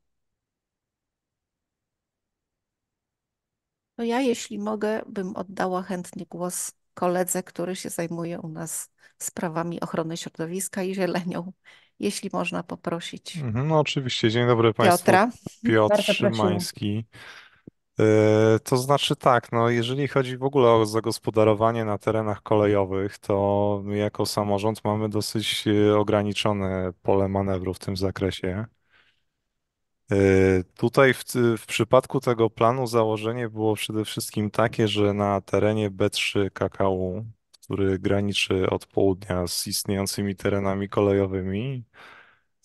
No ja, jeśli mogę, bym oddała chętnie głos koledze, który się zajmuje u nas sprawami ochrony środowiska i zielenią. Jeśli można poprosić. Mhm, no oczywiście, dzień dobry Państwu. Piotra. Piotr Szymański. E, to znaczy tak, no jeżeli chodzi w ogóle o zagospodarowanie na terenach kolejowych, to my jako samorząd mamy dosyć e, ograniczone pole manewru w tym zakresie. E, tutaj w, w przypadku tego planu założenie było przede wszystkim takie, że na terenie B3 Kakału, który graniczy od południa z istniejącymi terenami kolejowymi,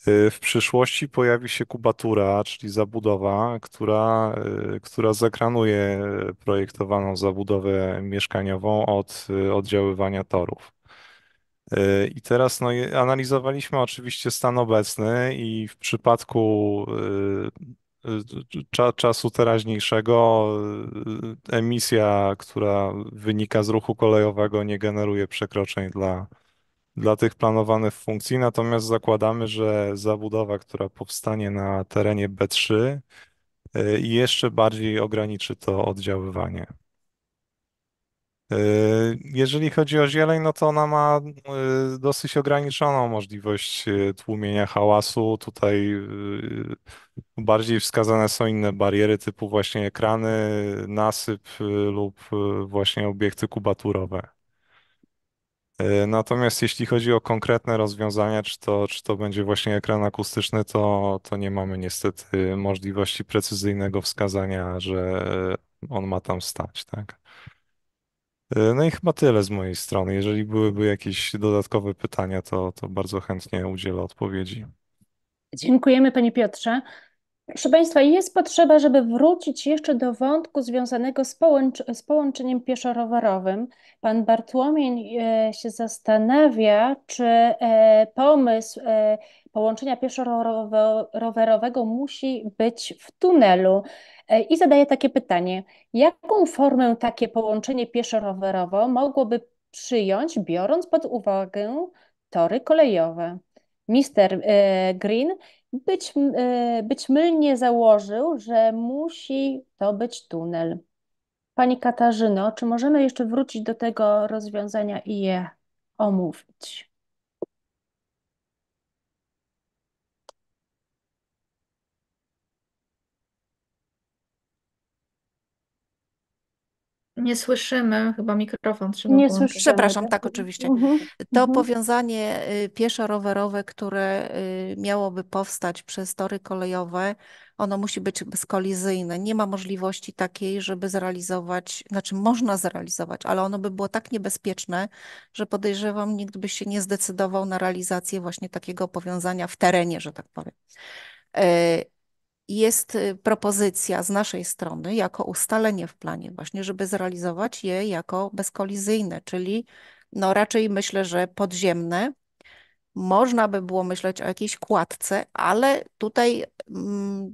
e, w przyszłości pojawi się kubatura, czyli zabudowa, która, e, która zakranuje projektowaną zabudowę mieszkaniową od oddziaływania torów. I teraz no, analizowaliśmy oczywiście stan obecny i w przypadku y, y, czasu teraźniejszego y, emisja, która wynika z ruchu kolejowego nie generuje przekroczeń dla, dla tych planowanych funkcji, natomiast zakładamy, że zabudowa, która powstanie na terenie B3 jeszcze bardziej ograniczy to oddziaływanie. E, jeżeli chodzi o zieleń, no to ona ma e, dosyć ograniczoną możliwość e, tłumienia hałasu. Tutaj bardziej wskazane są inne bariery typu właśnie ekrany, nasyp lub właśnie obiekty kubaturowe. Natomiast jeśli chodzi o konkretne rozwiązania, czy to, czy to będzie właśnie ekran akustyczny, to, to nie mamy niestety możliwości precyzyjnego wskazania, że on ma tam stać, tak? E, no i chyba tyle z mojej strony. Jeżeli byłyby jakieś dodatkowe pytania, to, to bardzo chętnie udzielę odpowiedzi. Dziękujemy Panie Piotrze. Proszę Państwa, jest potrzeba, żeby wrócić jeszcze do wątku związanego z, połącz z połączeniem pieszo-rowerowym. Pan Bartłomień e, się zastanawia, czy e, pomysł e, połączenia pieszo-rowerowego musi być w tunelu e, i zadaje takie pytanie: jaką formę takie połączenie pieszo-rowerowo mogłoby przyjąć, biorąc pod uwagę tory kolejowe? Mister e, Green być, e, być mylnie założył, że musi to być tunel. Pani Katarzyno, czy możemy jeszcze wrócić do tego rozwiązania i je omówić? Nie słyszymy, chyba mikrofon trzeba Nie słyszymy. Przepraszam, tak? tak oczywiście. Mhm. To mhm. powiązanie y, pieszo-rowerowe, które y, miałoby powstać przez tory kolejowe, ono musi być bezkolizyjne. Nie ma możliwości takiej, żeby zrealizować, znaczy można zrealizować, ale ono by było tak niebezpieczne, że podejrzewam, nikt by się nie zdecydował na realizację właśnie takiego powiązania w terenie, że tak powiem. Y, jest y, propozycja z naszej strony jako ustalenie w planie, właśnie, żeby zrealizować je jako bezkolizyjne, czyli no raczej myślę, że podziemne. Można by było myśleć o jakiejś kładce, ale tutaj mm,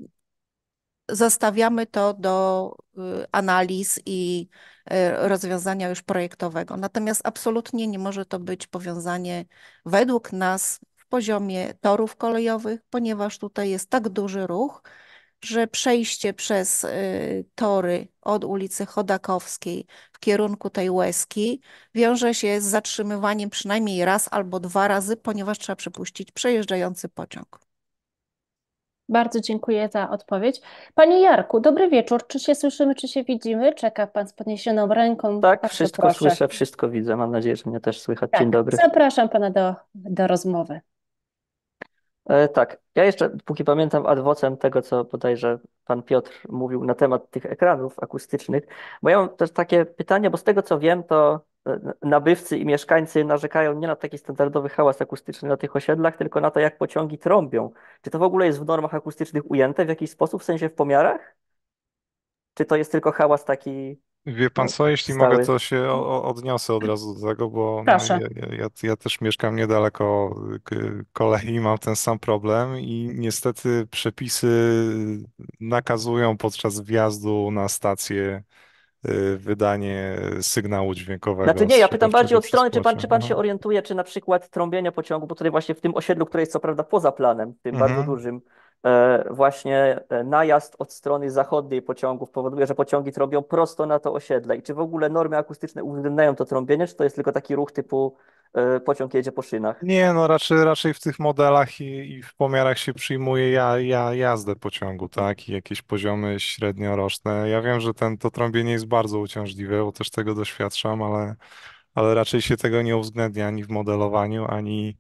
zostawiamy to do y, analiz i y, rozwiązania już projektowego. Natomiast absolutnie nie może to być powiązanie według nas w poziomie torów kolejowych, ponieważ tutaj jest tak duży ruch, że przejście przez y, tory od ulicy Chodakowskiej w kierunku tej łezki wiąże się z zatrzymywaniem przynajmniej raz albo dwa razy, ponieważ trzeba przepuścić przejeżdżający pociąg. Bardzo dziękuję za odpowiedź. Panie Jarku, dobry wieczór. Czy się słyszymy, czy się widzimy? Czeka Pan z podniesioną ręką. Tak, Bardzo wszystko proszę. słyszę, wszystko widzę. Mam nadzieję, że mnie też słychać. Tak. Dzień dobry. Zapraszam Pana do, do rozmowy. E, tak, ja jeszcze, póki pamiętam, adwocem tego, co bodajże pan Piotr mówił na temat tych ekranów akustycznych, bo ja mam też takie pytanie, bo z tego co wiem, to e, nabywcy i mieszkańcy narzekają nie na taki standardowy hałas akustyczny na tych osiedlach, tylko na to, jak pociągi trąbią. Czy to w ogóle jest w normach akustycznych ujęte w jakiś sposób, w sensie w pomiarach? Czy to jest tylko hałas taki Wie pan no, co, tak, jeśli mogę, to się odniosę od razu do tego, bo no, Proszę. ja, ja, ja też mieszkam niedaleko kolei i mam ten sam problem i niestety przepisy nakazują podczas wjazdu na stację y, wydanie sygnału dźwiękowego. Znaczy nie, ja pytam bardziej od strony, czy pan, czy pan się orientuje, czy na przykład trąbienie pociągu, bo tutaj właśnie w tym osiedlu, które jest co prawda poza planem, tym mhm. bardzo dużym, E, właśnie e, najazd od strony zachodniej pociągów powoduje, że pociągi trąbią prosto na to osiedle? I czy w ogóle normy akustyczne uwzględniają to trąbienie, czy to jest tylko taki ruch typu e, pociąg jedzie po szynach? Nie, no raczej, raczej w tych modelach i, i w pomiarach się przyjmuje ja, ja, jazdę pociągu, tak? I jakieś poziomy średnioroczne. Ja wiem, że ten, to trąbienie jest bardzo uciążliwe, bo też tego doświadczam, ale, ale raczej się tego nie uwzględnia ani w modelowaniu, ani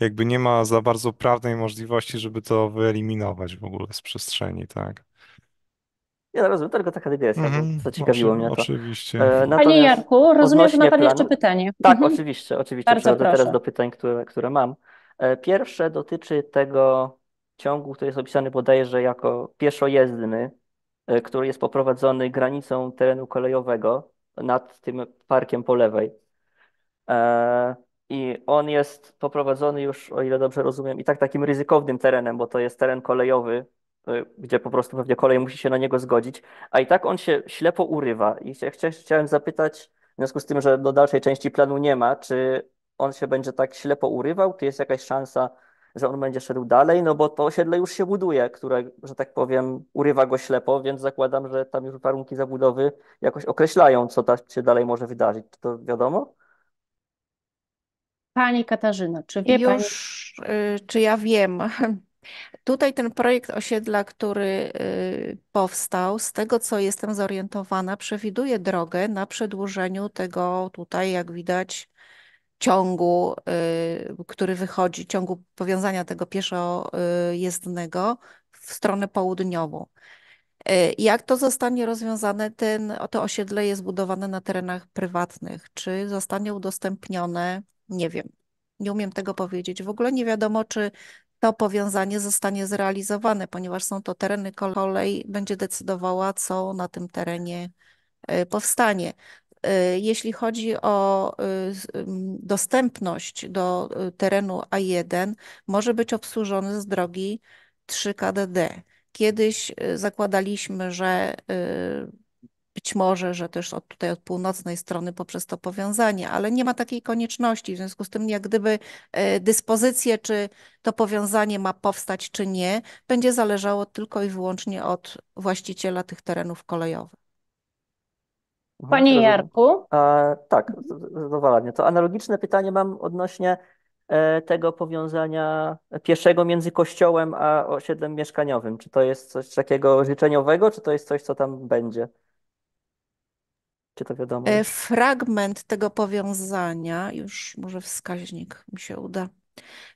jakby nie ma za bardzo prawnej możliwości, żeby to wyeliminować w ogóle z przestrzeni, tak? Ja no rozumiem, tylko taka dygresja, mm, zaciekawiło mnie to. Oczywiście. E, Panie Jarku, rozumiem, że ma Pan jeszcze pytanie. Tak, mhm. oczywiście, oczywiście. Bardzo Przechodzę proszę. teraz do pytań, które, które mam. E, pierwsze dotyczy tego ciągu, który jest opisany bodajże jako pieszojezdny, e, który jest poprowadzony granicą terenu kolejowego nad tym parkiem po lewej. I on jest poprowadzony już, o ile dobrze rozumiem, i tak takim ryzykownym terenem, bo to jest teren kolejowy, y, gdzie po prostu pewnie kolej musi się na niego zgodzić, a i tak on się ślepo urywa. I chciałem zapytać, w związku z tym, że do dalszej części planu nie ma, czy on się będzie tak ślepo urywał, czy jest jakaś szansa, że on będzie szedł dalej, no bo to osiedle już się buduje, które, że tak powiem, urywa go ślepo, więc zakładam, że tam już warunki zabudowy jakoś określają, co ta się dalej może wydarzyć. Czy to wiadomo? Pani Katarzyna, czy wie Już, Pani? Y, czy ja wiem? [LAUGHS] Tutaj ten projekt osiedla, który y, powstał, z tego co jestem zorientowana, przewiduje drogę na przedłużeniu tego tutaj, jak widać, ciągu, y, który wychodzi, ciągu powiązania tego pieszojezdnego w stronę południową. Jak to zostanie rozwiązane? Ten, to osiedle jest budowane na terenach prywatnych. Czy zostanie udostępnione nie wiem. Nie umiem tego powiedzieć. W ogóle nie wiadomo, czy to powiązanie zostanie zrealizowane, ponieważ są to tereny, kolej będzie decydowała, co na tym terenie e, powstanie. E, jeśli chodzi o e, dostępność do terenu A1, może być obsłużony z drogi 3KDD. Kiedyś zakładaliśmy, że być może, że też od tutaj od północnej strony poprzez to powiązanie, ale nie ma takiej konieczności. W związku z tym, jak gdyby e, dyspozycje, czy to powiązanie ma powstać, czy nie, będzie zależało tylko i wyłącznie od właściciela tych terenów kolejowych. Panie Jarku. tak, zadowolenie. To analogiczne pytanie mam odnośnie e, tego powiązania pieszego między kościołem a osiedlem mieszkaniowym. Czy to jest coś takiego życzeniowego, czy to jest coś, co tam będzie? Czy to wiadomo? E, fragment tego powiązania, już może wskaźnik mi się uda.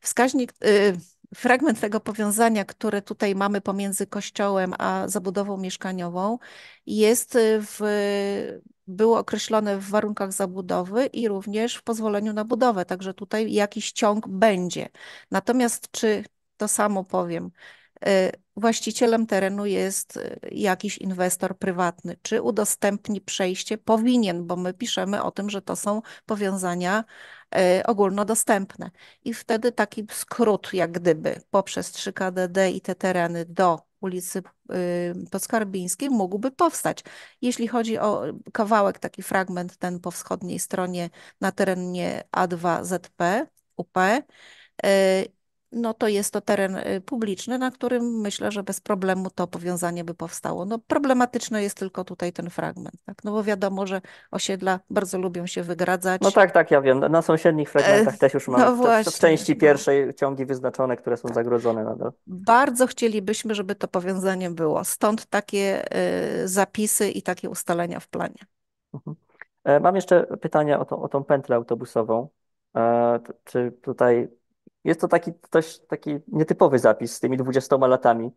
Wskaźnik, y, fragment tego powiązania, które tutaj mamy pomiędzy kościołem a zabudową mieszkaniową, jest y, w, było określone w warunkach zabudowy i również w pozwoleniu na budowę, także tutaj jakiś ciąg będzie. Natomiast czy to samo powiem? Y, właścicielem terenu jest y, jakiś inwestor prywatny. Czy udostępni przejście? Powinien, bo my piszemy o tym, że to są powiązania y, ogólnodostępne. I wtedy taki skrót, jak gdyby, poprzez 3KDD i te tereny do ulicy y, Podskarbińskiej mógłby powstać. Jeśli chodzi o kawałek, taki fragment ten po wschodniej stronie na terenie A2ZP, UP, no to jest to teren y, publiczny, na którym myślę, że bez problemu to powiązanie by powstało. No problematyczny jest tylko tutaj ten fragment, tak? no bo wiadomo, że osiedla bardzo lubią się wygradzać. No tak, tak, ja wiem, na sąsiednich e, fragmentach też już no mamy no właśnie, w części pierwszej ciągi wyznaczone, które są tak. zagrodzone nadal. Bardzo chcielibyśmy, żeby to powiązanie było, stąd takie y, zapisy i takie ustalenia w planie. Mhm. E, mam jeszcze pytanie o, to, o tą pętlę autobusową. E, czy tutaj jest to taki też taki nietypowy zapis z tymi 20 latami.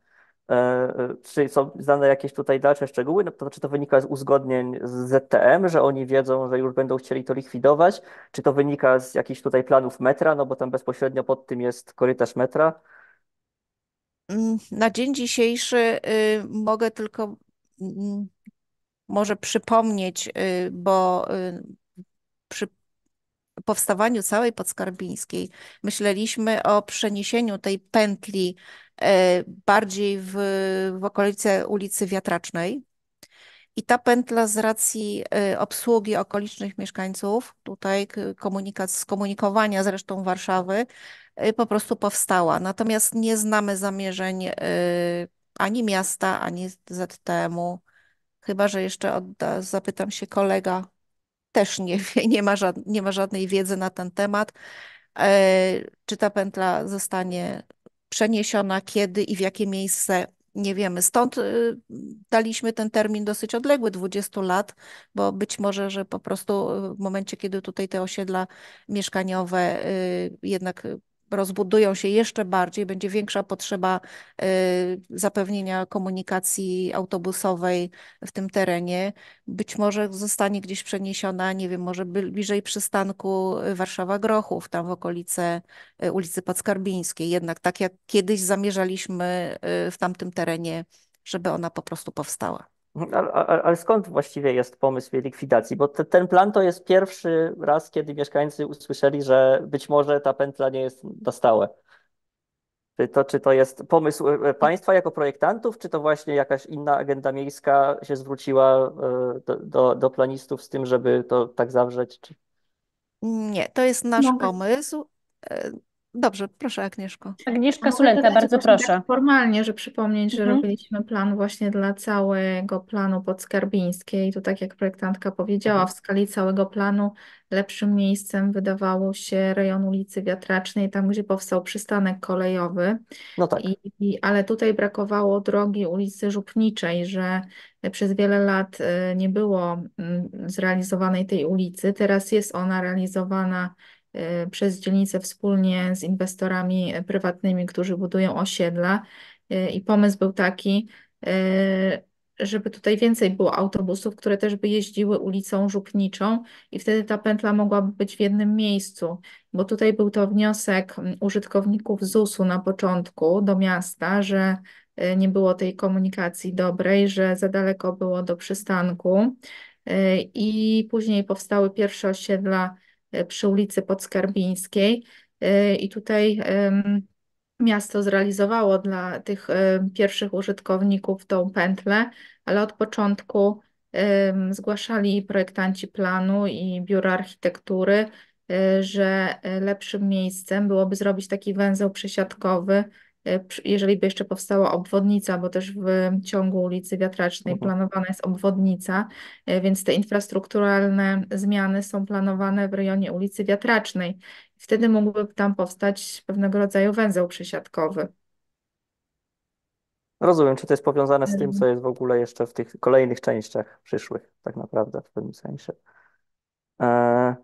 E, e, czy są znane jakieś tutaj dalsze szczegóły? No, to, czy to wynika z uzgodnień z ZTM, że oni wiedzą, że już będą chcieli to likwidować? Czy to wynika z jakichś tutaj planów metra, no bo tam bezpośrednio pod tym jest korytarz metra? Mm, na dzień dzisiejszy y, mogę tylko mm, może przypomnieć, y, bo y, przy powstawaniu całej podskarbińskiej myśleliśmy o przeniesieniu tej pętli e, bardziej w, w okolice ulicy Wiatracznej. I ta pętla z racji e, obsługi okolicznych mieszkańców, tutaj komunikat, skomunikowania zresztą Warszawy, e, po prostu powstała. Natomiast nie znamy zamierzeń ani miasta, ani ZTM-u. Chyba, że jeszcze odda, zapytam się kolega, też nie wie, nie ma, żad, nie ma żadnej wiedzy na ten temat, e, czy ta pętla zostanie przeniesiona, kiedy i w jakie miejsce nie wiemy. Stąd y, daliśmy ten termin dosyć odległy 20 lat, bo być może, że po prostu y, w momencie, kiedy tutaj te osiedla mieszkaniowe y, jednak rozbudują się jeszcze bardziej, będzie większa potrzeba y, zapewnienia komunikacji autobusowej w tym terenie. Być może zostanie gdzieś przeniesiona, nie wiem, może bliżej przystanku Warszawa-Grochów, tam w okolice y, ulicy Podskarbińskiej. Jednak tak jak kiedyś zamierzaliśmy y, w tamtym terenie, żeby ona po prostu powstała. Mhm. Ale, skąd właściwie jest pomysł jej likwidacji? Bo te, ten plan to jest pierwszy raz, kiedy mieszkańcy usłyszeli, że być może ta pętla nie jest na stałe. Czy to, czy to jest pomysł e, e, państwa jako projektantów, czy to właśnie jakaś inna agenda miejska się zwróciła e, do, do, do planistów z tym, żeby to tak zawrzeć? Czy... Nie, to jest nasz no. pomysł. Dobrze, proszę Agnieszko. Agnieszka Sulenta, bardzo proszę. Tak formalnie, że przypomnieć, że mhm. robiliśmy plan właśnie dla całego planu podskarbińskiej. Tu tak jak projektantka powiedziała, tak. w skali całego planu lepszym miejscem wydawało się rejon ulicy Wiatracznej, tam gdzie powstał przystanek kolejowy. No tak. I, i ale tutaj brakowało drogi ulicy Żupniczej, że przez wiele lat e, nie było mm, zrealizowanej tej ulicy. Teraz jest ona realizowana Y, przez dzielnicę wspólnie z inwestorami prywatnymi, którzy budują osiedla. Y, I pomysł był taki, y, żeby tutaj więcej było autobusów, które też by jeździły ulicą Żupniczą i wtedy ta pętla mogłaby być w jednym miejscu, bo tutaj był to wniosek użytkowników ZUS-u na początku do miasta, że nie było tej komunikacji dobrej, że za daleko było do przystanku i później powstały pierwsze osiedla E, przy ulicy Podskarbińskiej e, i tutaj miasto zrealizowało dla tych e, pierwszych użytkowników tą pętlę, ale od początku zgłaszali projektanci planu i biura architektury, że lepszym miejscem byłoby zrobić taki węzeł przesiadkowy E, jeżeli by jeszcze powstała obwodnica, bo też w ciągu ulicy Wiatracznej mhm. planowana jest obwodnica, e, więc te infrastrukturalne zmiany są planowane w rejonie ulicy Wiatracznej. Wtedy mógłby tam powstać pewnego rodzaju węzeł przesiadkowy. Rozumiem, czy to jest powiązane z tym, e, co jest w ogóle jeszcze w tych kolejnych częściach przyszłych, tak naprawdę w pewnym sensie. E...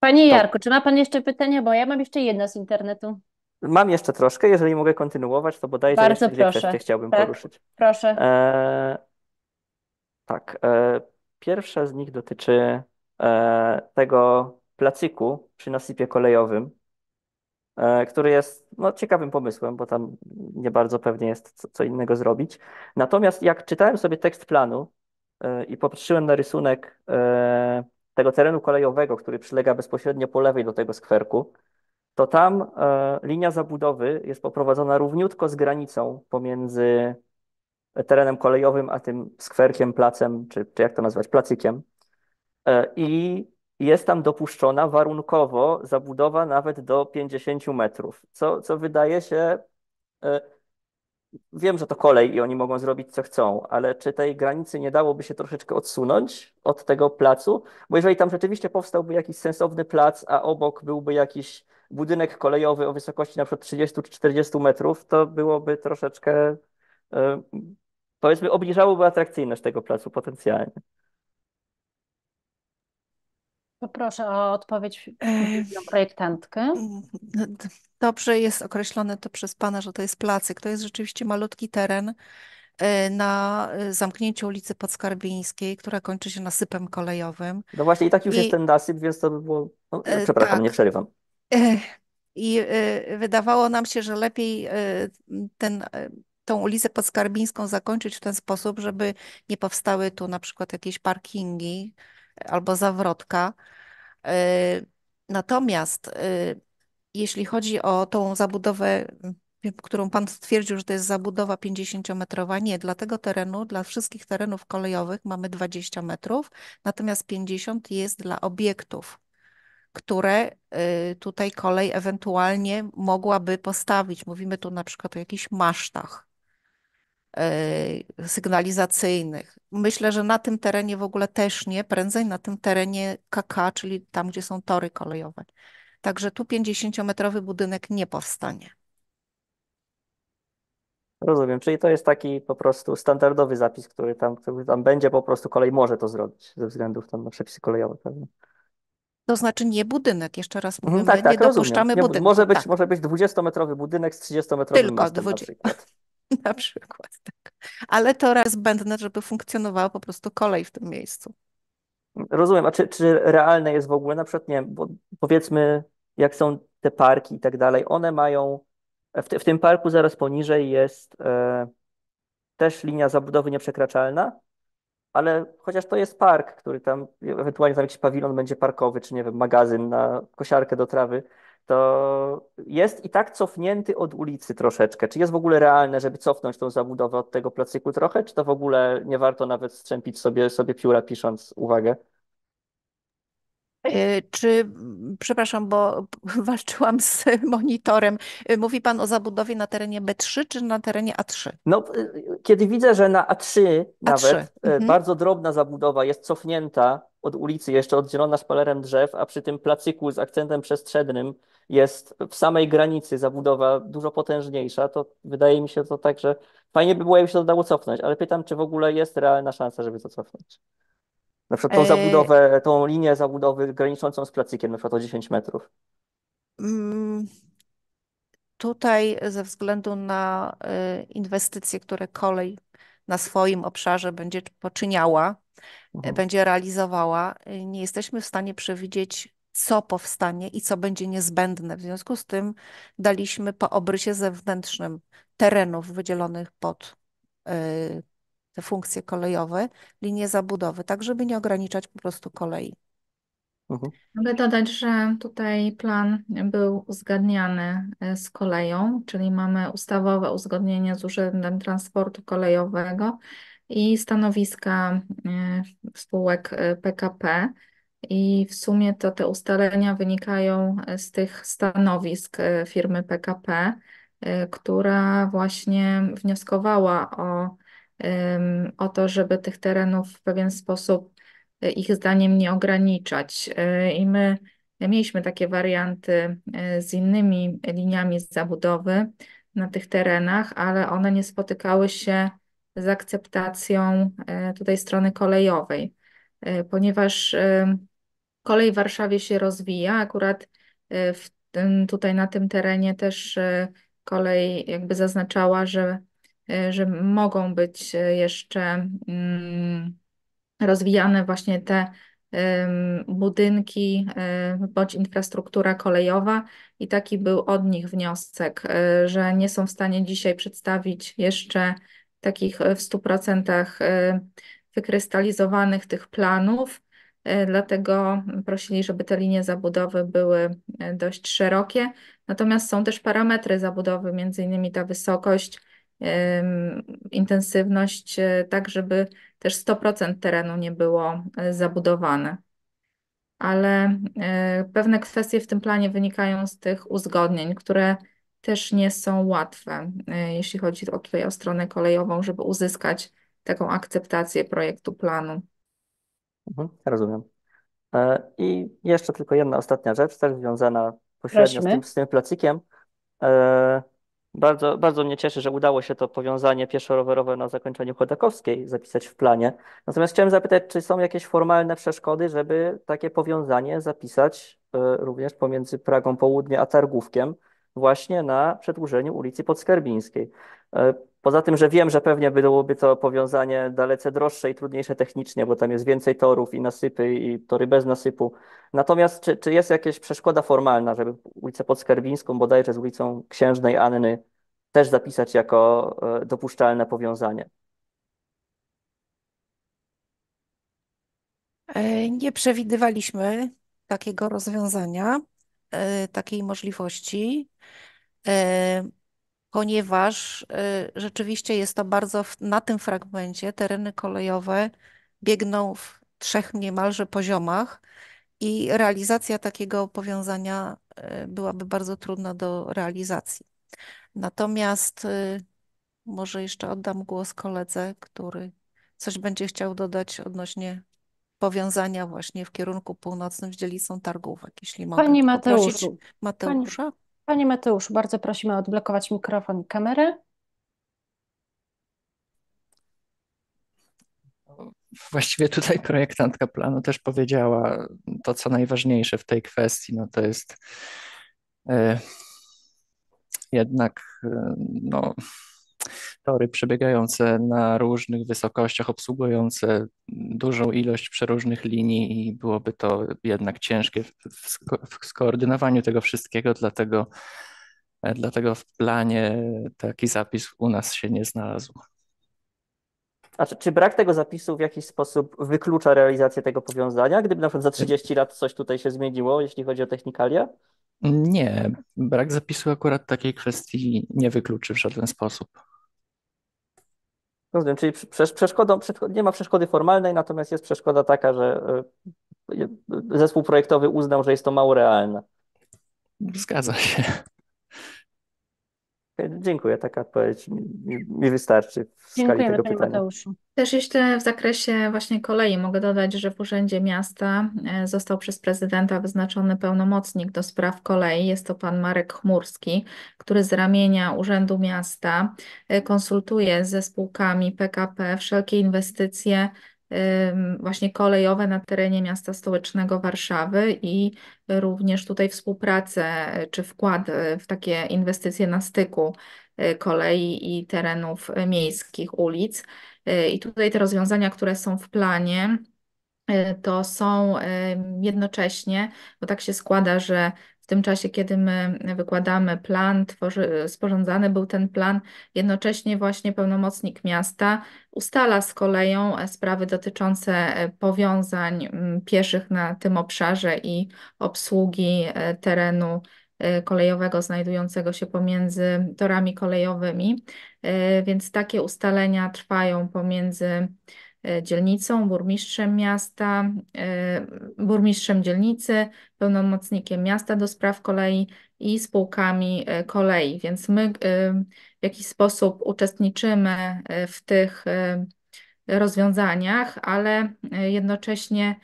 Panie Jarku, czy ma Pan jeszcze pytania? Bo ja mam jeszcze jedno z internetu. Mam jeszcze troszkę, jeżeli mogę kontynuować, to bodajże Bardzo jeszcze dwie proszę. kwestie chciałbym Tak, poruszyć. proszę. E, tak, e, pierwsza z nich dotyczy e, tego placyku przy nasypie kolejowym, e, który jest no, ciekawym pomysłem, bo tam nie bardzo pewnie jest co, co innego zrobić. Natomiast jak czytałem sobie tekst planu e, i popatrzyłem na rysunek e, tego terenu kolejowego, który przylega bezpośrednio po lewej do tego skwerku, to tam e, linia zabudowy jest poprowadzona równiutko z granicą pomiędzy terenem kolejowym a tym skwerkiem, placem, czy, czy jak to nazwać, placykiem. E, I jest tam dopuszczona warunkowo zabudowa nawet do 50 metrów, co, co wydaje się. E, wiem, że to kolej i oni mogą zrobić co chcą, ale czy tej granicy nie dałoby się troszeczkę odsunąć od tego placu? Bo jeżeli tam rzeczywiście powstałby jakiś sensowny plac, a obok byłby jakiś budynek kolejowy o wysokości na przykład 30 czy 40 metrów, to byłoby troszeczkę, powiedzmy, e, obniżałoby atrakcyjność tego placu potencjalnie. Poproszę o odpowiedź projektantkę. No, dobrze jest określone to przez Pana, że to jest placyk. To jest rzeczywiście malutki teren e, na e, zamknięciu ulicy Podskarbińskiej, która kończy się nasypem kolejowym. No właśnie i tak już I... jest ten nasyp, więc to by było... No, przepraszam, tak. nie przerywam. [CLEARS THROAT] I y, wydawało nam się, że lepiej y, ten, y, tą ulicę podskarbińską zakończyć w ten sposób, żeby nie powstały tu na przykład jakieś parkingi albo zawrotka. Natomiast jeśli chodzi o tą zabudowę, którą Pan stwierdził, że to jest zabudowa 50-metrowa, nie, dla tego terenu, dla wszystkich terenów kolejowych mamy 20 metrów, natomiast 50 jest dla obiektów które y, tutaj kolej ewentualnie mogłaby postawić. Mówimy tu na przykład o jakichś masztach y, sygnalizacyjnych. Myślę, że na tym terenie w ogóle też nie, prędzej na tym terenie KK, czyli tam, gdzie są tory kolejowe. Także tu 50-metrowy budynek nie powstanie. Rozumiem, czyli to jest taki po prostu standardowy zapis, który tam, który tam będzie, po prostu kolej może to zrobić ze względów tam na przepisy kolejowe pewnie. To znaczy nie budynek, jeszcze raz mhm, mówimy, tak, tak, nie dopuszczamy nie, budynku. Może być, tak. może być 20 metrowy budynek z 30-metrowym Tylko mastem 20... na przykład. [LAUGHS] na przykład, tak. Ale to raz zbędne, żeby funkcjonowała po prostu kolej w tym miejscu. Rozumiem, a czy, czy realne jest w ogóle, na przykład, nie wiem, bo powiedzmy, jak są te parki i tak dalej, one mają, w, te, w tym parku zaraz poniżej jest e, też linia zabudowy nieprzekraczalna, ale chociaż to jest park, który tam, ewentualnie tam jakiś pawilon będzie parkowy, czy nie wiem, magazyn na kosiarkę do trawy, to jest i tak cofnięty od ulicy troszeczkę. Czy jest w ogóle realne, żeby cofnąć tą zabudowę od tego placyku trochę, czy to w ogóle nie warto nawet strzępić sobie, sobie pióra pisząc uwagę? E, czy, przepraszam, bo [LAUGHS] walczyłam z monitorem. E, mówi Pan o zabudowie na terenie B3 czy na terenie A3? No, e, kiedy widzę, że na A3 nawet A3. Mhm. bardzo drobna zabudowa jest cofnięta od ulicy, jeszcze oddzielona szpalerem drzew, a przy tym placyku z akcentem przestrzennym jest w samej granicy zabudowa dużo potężniejsza, to wydaje mi się to tak, że fajnie by było, jakby się to dało cofnąć, ale pytam, czy w ogóle jest realna szansa, żeby to cofnąć. Na przykład tą e, zabudowę, tą linię zabudowy graniczącą z placykiem, na przykład o 10 metrów. Mm, tutaj ze względu na e, inwestycje, które kolej na swoim obszarze będzie poczyniała, e, mhm. będzie realizowała, nie jesteśmy w stanie przewidzieć, co powstanie i co będzie niezbędne. W związku z tym daliśmy po obrysie zewnętrznym terenów wydzielonych pod te funkcje kolejowe, linie zabudowy, tak żeby nie ograniczać po prostu kolei. Mogę mhm. dodać, że tutaj plan był uzgadniany e, z koleją, czyli mamy ustawowe uzgodnienie z Urzędem Transportu Kolejowego i stanowiska e, spółek PKP. E, I w sumie to te ustalenia wynikają z tych stanowisk firmy PKP, która właśnie wnioskowała o o to, żeby tych terenów w pewien sposób e, ich zdaniem nie ograniczać. E, I my mieliśmy takie warianty e, z innymi liniami zabudowy na tych terenach, ale one nie spotykały się z akceptacją tutaj strony kolejowej, ponieważ kolej w Warszawie się rozwija, akurat w tym, tutaj na tym terenie też kolej jakby zaznaczała, że Y, że mogą być y, jeszcze mm, rozwijane właśnie te budynki y, bądź infrastruktura kolejowa i taki był od nich wniosek, że nie są w stanie dzisiaj przedstawić jeszcze takich w 100% wykrystalizowanych tych planów, dlatego prosili, żeby te linie zabudowy były dość szerokie. Natomiast są też parametry zabudowy, między innymi ta wysokość intensywność, e, tak żeby też 100% terenu nie było e, zabudowane. Ale e, pewne kwestie w tym planie wynikają z tych uzgodnień, które też nie są łatwe, jeśli chodzi o, tutaj o stronę kolejową, żeby uzyskać taką akceptację projektu planu. Mhm, rozumiem. I jeszcze tylko jedna ostatnia rzecz, też związana pośrednio z tym, z tym placikiem. Bardzo, bardzo mnie cieszy, że udało się to powiązanie pieszo-rowerowe na zakończeniu Chodakowskiej zapisać w planie. Natomiast chciałem zapytać, czy są jakieś formalne przeszkody, żeby takie powiązanie zapisać e, również pomiędzy Pragą Południe a Targówkiem, właśnie na przedłużeniu ulicy Podskarbińskiej. E, Poza tym, że wiem, że pewnie byłoby to powiązanie dalece droższe i trudniejsze technicznie, bo tam jest więcej torów i nasypy i tory bez nasypu. Natomiast czy, czy jest jakaś przeszkoda formalna, żeby ulicę Podskarbińską bodajże z ulicą Księżnej Anny też zapisać jako e, dopuszczalne powiązanie? E, nie przewidywaliśmy takiego rozwiązania, e, takiej możliwości ponieważ y, rzeczywiście jest to bardzo na tym fragmencie tereny kolejowe biegną w trzech niemalże poziomach i realizacja takiego powiązania y, byłaby bardzo trudna do realizacji. Natomiast y, może jeszcze oddam głos koledze, który coś będzie chciał dodać odnośnie powiązania właśnie w kierunku północnym z dzielicą targówek, jeśli mogę Pani Mateuszu, Mateusza. Pani, Panie Mateusz, bardzo prosimy odblokować mikrofon i kamerę. Właściwie tutaj projektantka planu też powiedziała to, co najważniejsze w tej kwestii. No to jest y, jednak y, no, tory przebiegające na różnych wysokościach, obsługujące dużą ilość przeróżnych linii i byłoby to jednak ciężkie w, w skoordynowaniu tego wszystkiego, dlatego, dlatego w planie taki zapis u nas się nie znalazł. A czy, czy, brak tego zapisu w jakiś sposób wyklucza realizację tego powiązania, gdyby na przykład za 30 lat coś tutaj się zmieniło, jeśli chodzi o technikalia? Nie, brak zapisu akurat takiej kwestii nie wykluczy w żaden sposób. Rozumiem, czyli przeszkodą, nie ma przeszkody formalnej, natomiast jest przeszkoda taka, że e, zespół projektowy uznał, że jest to mało realne. Zgadza się. Dziękuję, taka odpowiedź mi, mi wystarczy w Dziękujemy, skali tego pytania. Mateuszu. Też jeszcze w zakresie właśnie kolei mogę dodać, że w Urzędzie Miasta e, został przez prezydenta wyznaczony pełnomocnik do spraw kolei. Jest to pan Marek Chmurski, który z ramienia Urzędu Miasta e, konsultuje ze spółkami PKP wszelkie inwestycje e, właśnie kolejowe na terenie miasta stołecznego Warszawy i również tutaj współpracę czy wkład w takie inwestycje na styku kolei i terenów miejskich, ulic. E, I tutaj te rozwiązania, które są w planie, e, to są e, jednocześnie, bo tak się składa, że w tym czasie, kiedy my wykładamy plan, tworzy, sporządzany był ten plan, jednocześnie właśnie pełnomocnik miasta ustala z koleją sprawy dotyczące powiązań pieszych na tym obszarze i obsługi terenu Y, kolejowego znajdującego się pomiędzy torami kolejowymi, y, więc takie ustalenia trwają pomiędzy y, dzielnicą, burmistrzem miasta, burmistrzem dzielnicy, pełnomocnikiem miasta do spraw kolei i spółkami kolei. Więc my w jakiś sposób uczestniczymy w tych rozwiązaniach, ale jednocześnie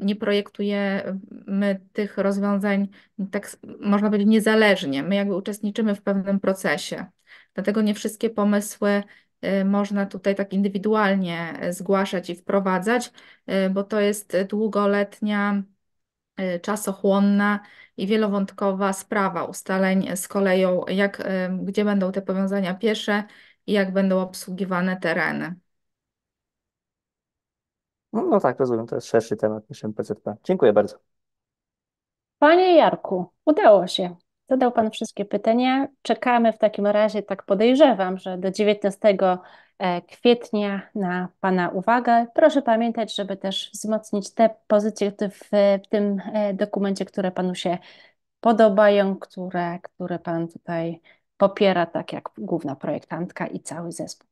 nie projektujemy tych rozwiązań, tak można powiedzieć, niezależnie. My jakby uczestniczymy w pewnym procesie. Dlatego nie wszystkie pomysły y, można tutaj tak indywidualnie e, zgłaszać i wprowadzać, y, bo to jest długoletnia, y, czasochłonna i wielowątkowa sprawa ustaleń z koleją, jak, gdzie będą te powiązania piesze i jak będą obsługiwane tereny. No, no, tak, rozumiem, to jest szerszy temat niż MPZP. Dziękuję bardzo. Panie Jarku, udało się. Zadał Pan wszystkie pytania. Czekamy w takim razie, tak podejrzewam, że do 19 e, kwietnia na Pana uwagę. Proszę pamiętać, żeby też wzmocnić te pozycje w, tym e, dokumencie, które Panu się podobają, które, które Pan tutaj popiera, tak jak główna projektantka i cały zespół.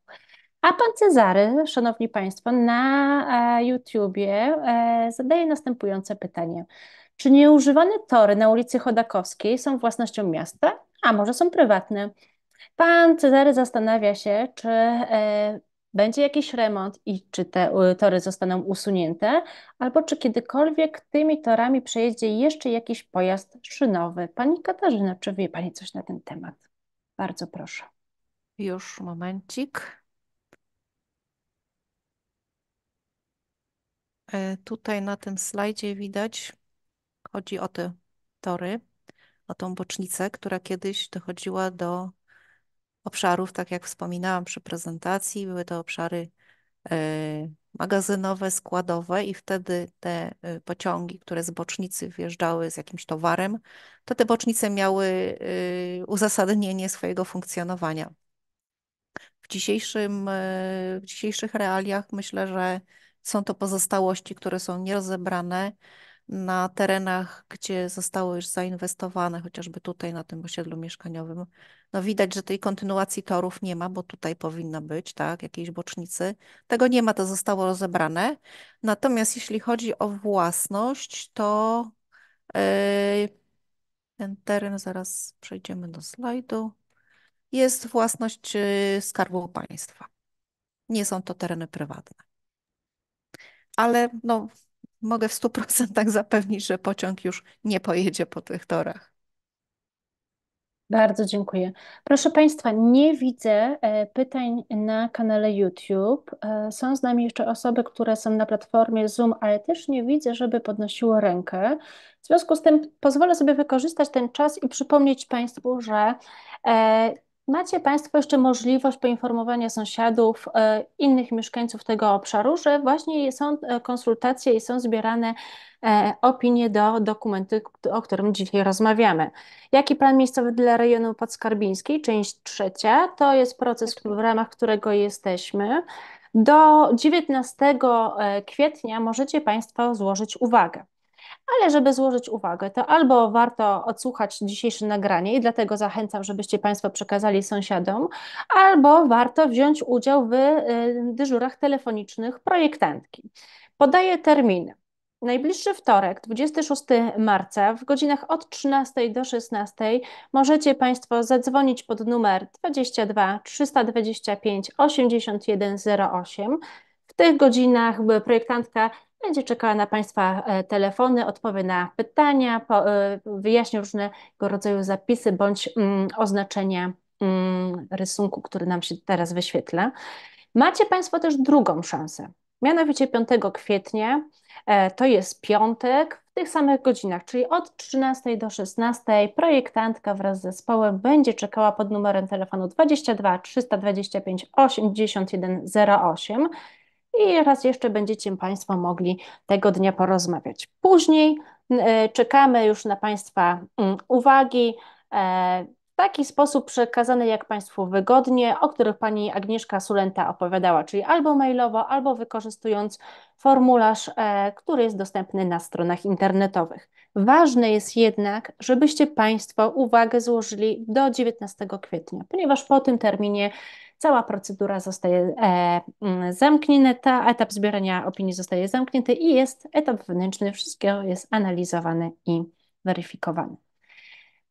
A pan Cezary, szanowni państwo, na e, YouTubie e, zadaje następujące pytanie. Czy nieużywane tory na ulicy Chodakowskiej są własnością miasta, a może są prywatne? Pan Cezary zastanawia się, czy e, będzie jakiś remont i czy te y, tory zostaną usunięte, albo czy kiedykolwiek tymi torami przejedzie jeszcze jakiś pojazd szynowy. Pani Katarzyna, czy wie Pani coś na ten temat? Bardzo proszę. Już momencik. E, tutaj na tym slajdzie widać, chodzi o te tory, o tą bocznicę, która kiedyś dochodziła do obszarów, tak jak wspominałam przy prezentacji, były to obszary e, magazynowe, składowe i wtedy te e, pociągi, które z bocznicy wjeżdżały z jakimś towarem, to te bocznice miały uzasadnienie swojego funkcjonowania. W, dzisiejszym, w dzisiejszych realiach myślę, że są to pozostałości, które są nierozebrane na terenach, gdzie zostało już zainwestowane, chociażby tutaj na tym osiedlu mieszkaniowym. No widać, że tej kontynuacji torów nie ma, bo tutaj powinna być, tak, jakiejś bocznicy. Tego nie ma, to zostało rozebrane. Natomiast jeśli chodzi o własność, to yy, ten teren, zaraz przejdziemy do slajdu, jest własność yy, Skarbu Państwa. Nie są to tereny prywatne ale no, mogę w 100% [LAUGHS] zapewnić, że pociąg już nie pojedzie po tych torach. Bardzo dziękuję. Proszę Państwa, nie widzę e, pytań na kanale YouTube. E, są z nami jeszcze osoby, które są na platformie Zoom, ale też nie widzę, żeby podnosiło rękę. W związku z tym pozwolę sobie wykorzystać ten czas i przypomnieć Państwu, że e, Macie Państwo jeszcze możliwość poinformowania sąsiadów, e, innych mieszkańców tego obszaru, że właśnie są e, konsultacje i są zbierane e, opinie do dokumentu, o którym dzisiaj rozmawiamy. Jaki plan miejscowy dla rejonu podskarbińskiej, część trzecia, to jest proces, w ramach którego jesteśmy. Do 19 kwietnia możecie Państwo złożyć uwagę ale żeby złożyć uwagę, to albo warto odsłuchać dzisiejsze nagranie i dlatego zachęcam, żebyście Państwo przekazali sąsiadom, albo warto wziąć udział w y, dyżurach telefonicznych projektantki. Podaję terminy. Najbliższy wtorek, 26 marca, w godzinach od 13 do 16 możecie Państwo zadzwonić pod numer 22 325 8108. W tych godzinach projektantka będzie czekała na Państwa e, telefony, odpowie na pytania, e, wyjaśni różnego rodzaju zapisy bądź mm, oznaczenia mm, rysunku, który nam się teraz wyświetla. Macie Państwo też drugą szansę. Mianowicie 5 kwietnia, e, to jest piątek, w tych samych godzinach, czyli od 13 do 16, projektantka wraz z zespołem będzie czekała pod numerem telefonu 22 325 8108 i raz jeszcze będziecie Państwo mogli tego dnia porozmawiać. Później y, czekamy już na Państwa mm, uwagi. E, w taki sposób przekazany, jak Państwu wygodnie, o których Pani Agnieszka Sulenta opowiadała, czyli albo mailowo, albo wykorzystując formularz, e, który jest dostępny na stronach internetowych. Ważne jest jednak, żebyście Państwo uwagę złożyli do 19 kwietnia, ponieważ po tym terminie Cała procedura zostaje e, mm, zamknięta, etap zbierania opinii zostaje zamknięty i jest etap wewnętrzny, wszystko jest analizowane i weryfikowane.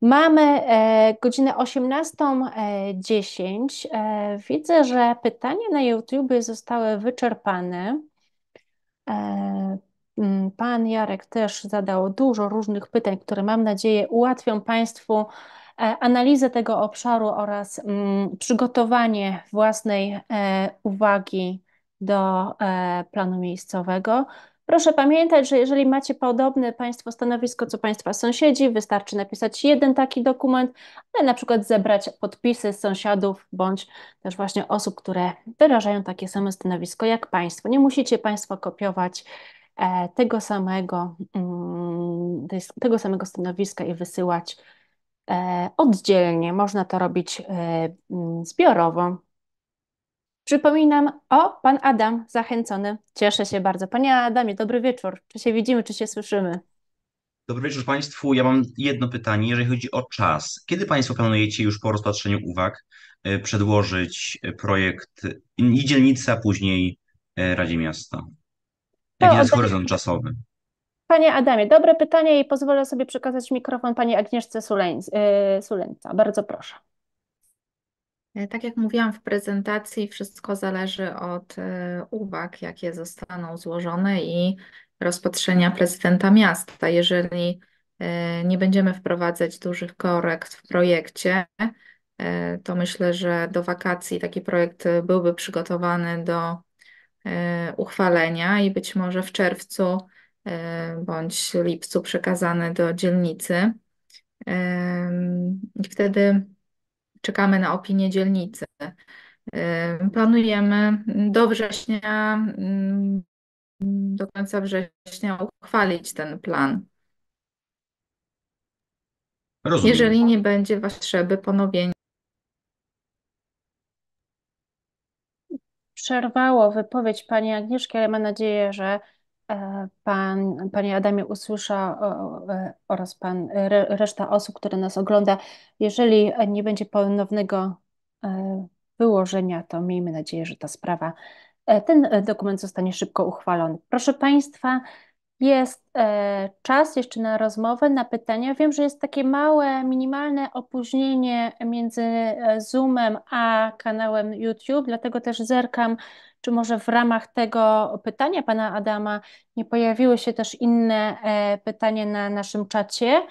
Mamy e, godzinę 18.10. E, widzę, że pytania na YouTube zostały wyczerpane. Mm, pan Jarek też zadał dużo różnych pytań, które mam nadzieję ułatwią Państwu E, analizę tego obszaru oraz mm, przygotowanie własnej e, uwagi do e, planu miejscowego. Proszę pamiętać, że jeżeli macie podobne Państwo stanowisko co Państwa sąsiedzi, wystarczy napisać jeden taki dokument, ale na przykład zebrać podpisy sąsiadów bądź też właśnie osób, które wyrażają takie samo stanowisko jak Państwo. Nie musicie Państwo kopiować tego samego, mm, tego samego stanowiska i wysyłać E, oddzielnie, można to robić e, mm, zbiorowo. Przypominam, o, pan Adam zachęcony. Cieszę się bardzo. Panie Adamie, dobry wieczór. Czy się widzimy, czy się słyszymy? Dobry wieczór Państwu. Ja mam jedno pytanie, jeżeli chodzi o czas. Kiedy Państwo planujecie już po rozpatrzeniu uwag e, przedłożyć projekt i dzielnicy, a później Radzie Miasta? Jaki jest horyzont czasowy? Panie Adamie, dobre pytanie i pozwolę sobie przekazać mikrofon pani Agnieszce y, Suleńca. Bardzo proszę. E, tak jak mówiłam w prezentacji, wszystko zależy od e, uwag, jakie zostaną złożone i rozpatrzenia prezydenta miasta. Jeżeli e, nie będziemy wprowadzać dużych korekt w projekcie, to myślę, że do wakacji taki projekt byłby przygotowany do uchwalenia i być może w czerwcu E, bądź lipcu przekazane do dzielnicy. E, I wtedy czekamy na opinię dzielnicy. E, planujemy do września, mm, do końca września uchwalić ten plan. Rozumiem. Jeżeli nie będzie potrzeby ponowienia. Przerwało wypowiedź Pani Agnieszki, ale mam nadzieję, że E, pan, Panie Adamie usłysza e, oraz pan, reszta osób, które nas ogląda. Jeżeli nie będzie ponownego e, wyłożenia, to miejmy nadzieję, że ta sprawa, ten dokument zostanie szybko uchwalony. Proszę Państwa, jest czas jeszcze na rozmowę, na pytania. Wiem, że jest takie małe, minimalne opóźnienie między Zoomem a kanałem YouTube, dlatego też zerkam czy może w ramach tego pytania pana Adama nie pojawiły się też inne e, pytania na naszym czacie?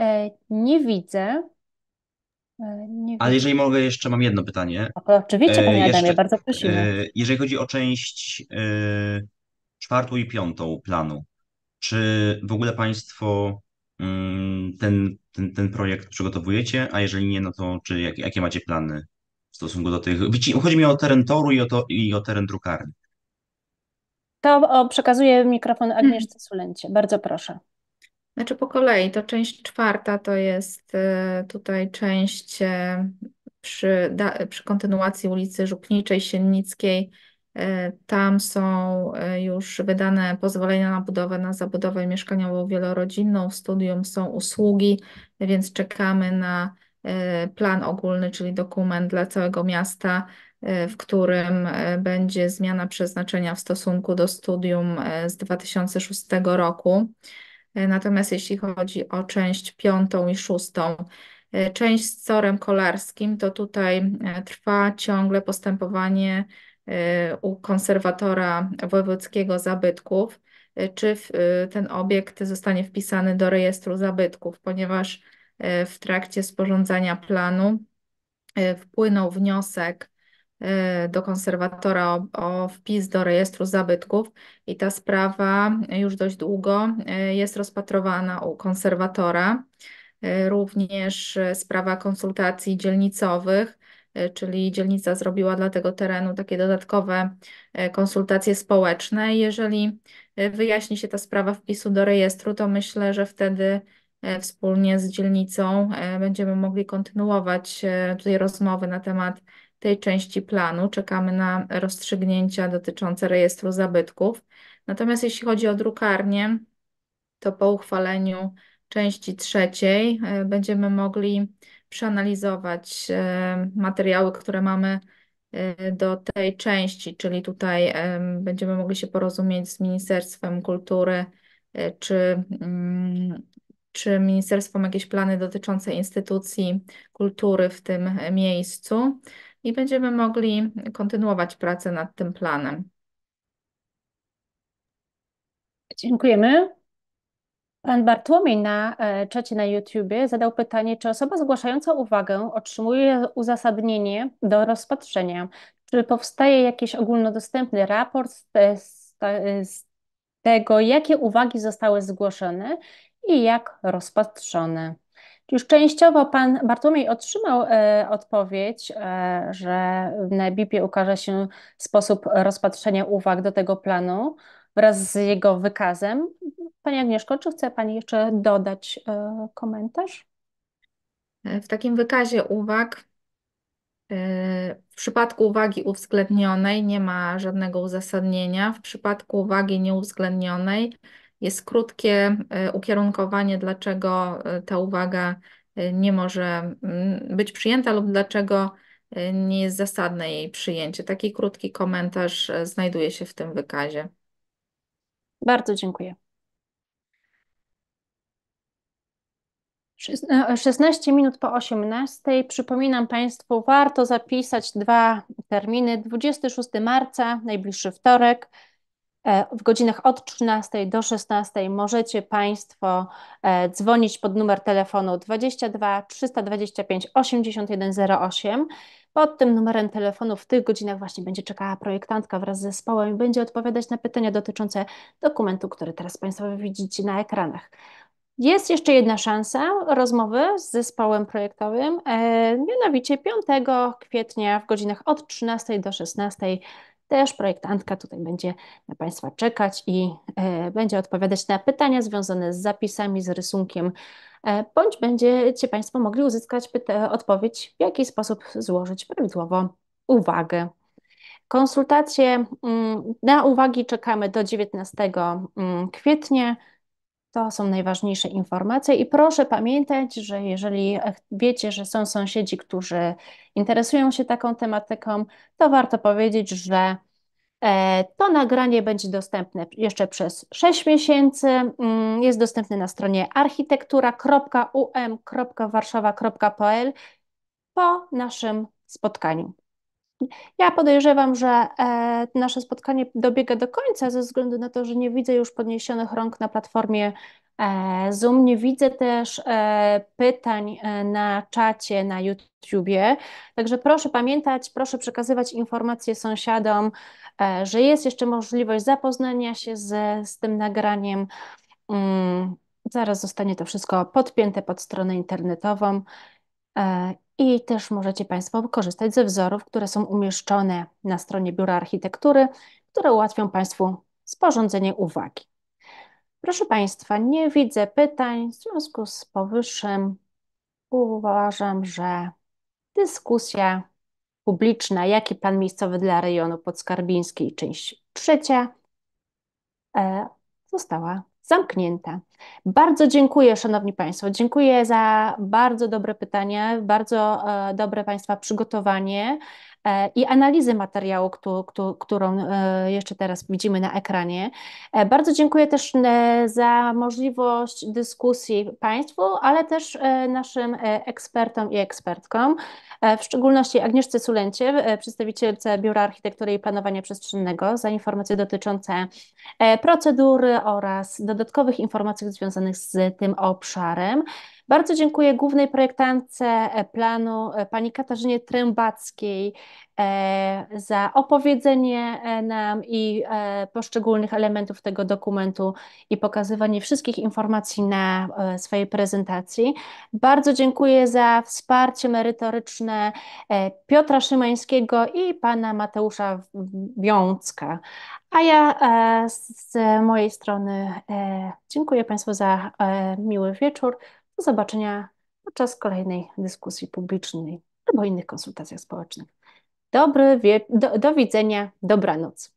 E, nie widzę. E, nie Ale jeżeli mogę, jeszcze mam jedno pytanie. oczywiście, panie Adamie, jeszcze, bardzo prosimy. Jeżeli chodzi o część czwartą i piątą planu, czy w ogóle Państwo mm, ten, ten, ten projekt przygotowujecie, a jeżeli nie, no to czy jak, jakie macie plany w stosunku do tych. Chodzi mi o teren toru i o, to, i o teren drukarni. To przekazuję mikrofon hmm. Agnieszce Sulencie. Bardzo proszę. Znaczy po kolei, to część czwarta to jest e, tutaj część e, przy, przy kontynuacji ulicy Żukniczej Siennickiej. E, tam są już wydane pozwolenia na budowę, na zabudowę mieszkaniową wielorodzinną. W studium są usługi, więc czekamy na E, plan ogólny, czyli dokument dla całego miasta, e, w którym e, będzie zmiana przeznaczenia w stosunku do studium z 2006 roku. Natomiast jeśli chodzi o część piątą i szóstą, część z corem kolarskim, to tutaj trwa ciągle postępowanie u konserwatora wojewódzkiego zabytków, czy ten obiekt zostanie wpisany do rejestru zabytków, ponieważ E, w trakcie sporządzania planu e, wpłynął wniosek e, do konserwatora o, o, wpis do rejestru zabytków i ta sprawa już dość długo jest rozpatrowana u konserwatora. Również sprawa konsultacji dzielnicowych, czyli dzielnica zrobiła dla tego terenu takie dodatkowe konsultacje społeczne. Jeżeli wyjaśni się ta sprawa wpisu do rejestru, to myślę, że wtedy E, wspólnie z dzielnicą e, będziemy mogli kontynuować e, tutaj rozmowy na temat tej części planu. Czekamy na rozstrzygnięcia dotyczące rejestru zabytków. Natomiast jeśli chodzi o drukarnię, to po uchwaleniu części trzeciej będziemy mogli przeanalizować materiały, które mamy do tej części, czyli tutaj będziemy mogli się porozumieć z Ministerstwem Kultury, czy mm, czy ministerstwo ma jakieś plany dotyczące instytucji kultury w tym miejscu? I będziemy mogli kontynuować pracę nad tym planem. Dziękujemy. Pan Bartłomiej na e, czacie na YouTubie zadał pytanie, czy osoba zgłaszająca uwagę otrzymuje uzasadnienie do rozpatrzenia? Czy powstaje jakiś ogólnodostępny raport z, te, z, z tego, jakie uwagi zostały zgłoszone i jak rozpatrzone. Już częściowo pan Bartłomiej otrzymał e, odpowiedź, e, że na BIP-ie ukaże się sposób rozpatrzenia uwag do tego planu wraz z jego wykazem. Pani Agnieszko, czy chce Pani jeszcze dodać e, komentarz? E, w takim wykazie uwag, e, w przypadku uwagi uwzględnionej nie ma żadnego uzasadnienia. W przypadku uwagi nieuwzględnionej, jest krótkie y, ukierunkowanie, dlaczego y, ta uwaga y, nie może mm, być przyjęta lub dlaczego nie jest zasadne jej przyjęcie. Taki krótki komentarz znajduje się w tym wykazie. Bardzo dziękuję. 16 minut po 18. Przypominam Państwu, warto zapisać dwa terminy. 26 marca, najbliższy wtorek, E, w godzinach od 13 do 16 możecie Państwo e, dzwonić pod numer telefonu 22 325 8108. Pod tym numerem telefonu w tych godzinach właśnie będzie czekała projektantka wraz z zespołem i będzie odpowiadać na pytania dotyczące dokumentu, który teraz Państwo widzicie na ekranach. Jest jeszcze jedna szansa rozmowy z zespołem projektowym, e, mianowicie 5 kwietnia w godzinach od 13 do 16 też projektantka tutaj będzie na Państwa czekać i e, będzie odpowiadać na pytania związane z zapisami, z rysunkiem, e, bądź będziecie Państwo mogli uzyskać odpowiedź, w jaki sposób złożyć prawidłowo uwagę. Konsultacje mm, na uwagi czekamy do 19 mm, kwietnia. To są najważniejsze informacje i proszę pamiętać, że jeżeli wiecie, że są sąsiedzi, którzy interesują się taką tematyką, to warto powiedzieć, że e, to nagranie będzie dostępne jeszcze przez 6 miesięcy. Mm, jest dostępne na stronie architektura.um.warszawa.pl po naszym spotkaniu. Ja podejrzewam, że e, nasze spotkanie dobiega do końca ze względu na to, że nie widzę już podniesionych rąk na platformie e, Zoom. Nie widzę też e, pytań na czacie na YouTubie. Także proszę pamiętać, proszę przekazywać informacje sąsiadom, że jest jeszcze możliwość zapoznania się z tym nagraniem. Mm, zaraz zostanie to wszystko podpięte pod stronę internetową i też możecie Państwo korzystać ze wzorów, które są umieszczone na stronie Biura Architektury, które ułatwią Państwu sporządzenie uwagi. Proszę Państwa, nie widzę pytań. W związku z powyższym uważam, że dyskusja publiczna, jaki plan miejscowy dla rejonu podskarbińskiej, część trzecia, e, została zamknięta. Bardzo dziękuję, Szanowni Państwo. Dziękuję za bardzo dobre pytania, bardzo e, dobre Państwa przygotowanie. E, i analizy materiału, którą e, jeszcze teraz widzimy na ekranie. E, bardzo dziękuję też za możliwość dyskusji Państwu, ale też naszym ekspertom i ekspertkom, w szczególności Agnieszce Sulencie, przedstawicielce Biura Architektury i Planowania Przestrzennego, za informacje dotyczące procedury oraz dodatkowych informacji związanych z tym obszarem. Bardzo dziękuję głównej projektantce e, planu, e, pani Katarzynie Trębackiej, e, za opowiedzenie nam i poszczególnych elementów tego dokumentu i pokazywanie wszystkich informacji na swojej prezentacji. Bardzo dziękuję za wsparcie merytoryczne Piotra Szymańskiego i pana Mateusza Wiącka. A ja z mojej strony dziękuję Państwu za miły wieczór. Do zobaczenia podczas kolejnej dyskusji publicznej albo innych konsultacjach społecznych. Dobry wie- do, do widzenia, dobranoc.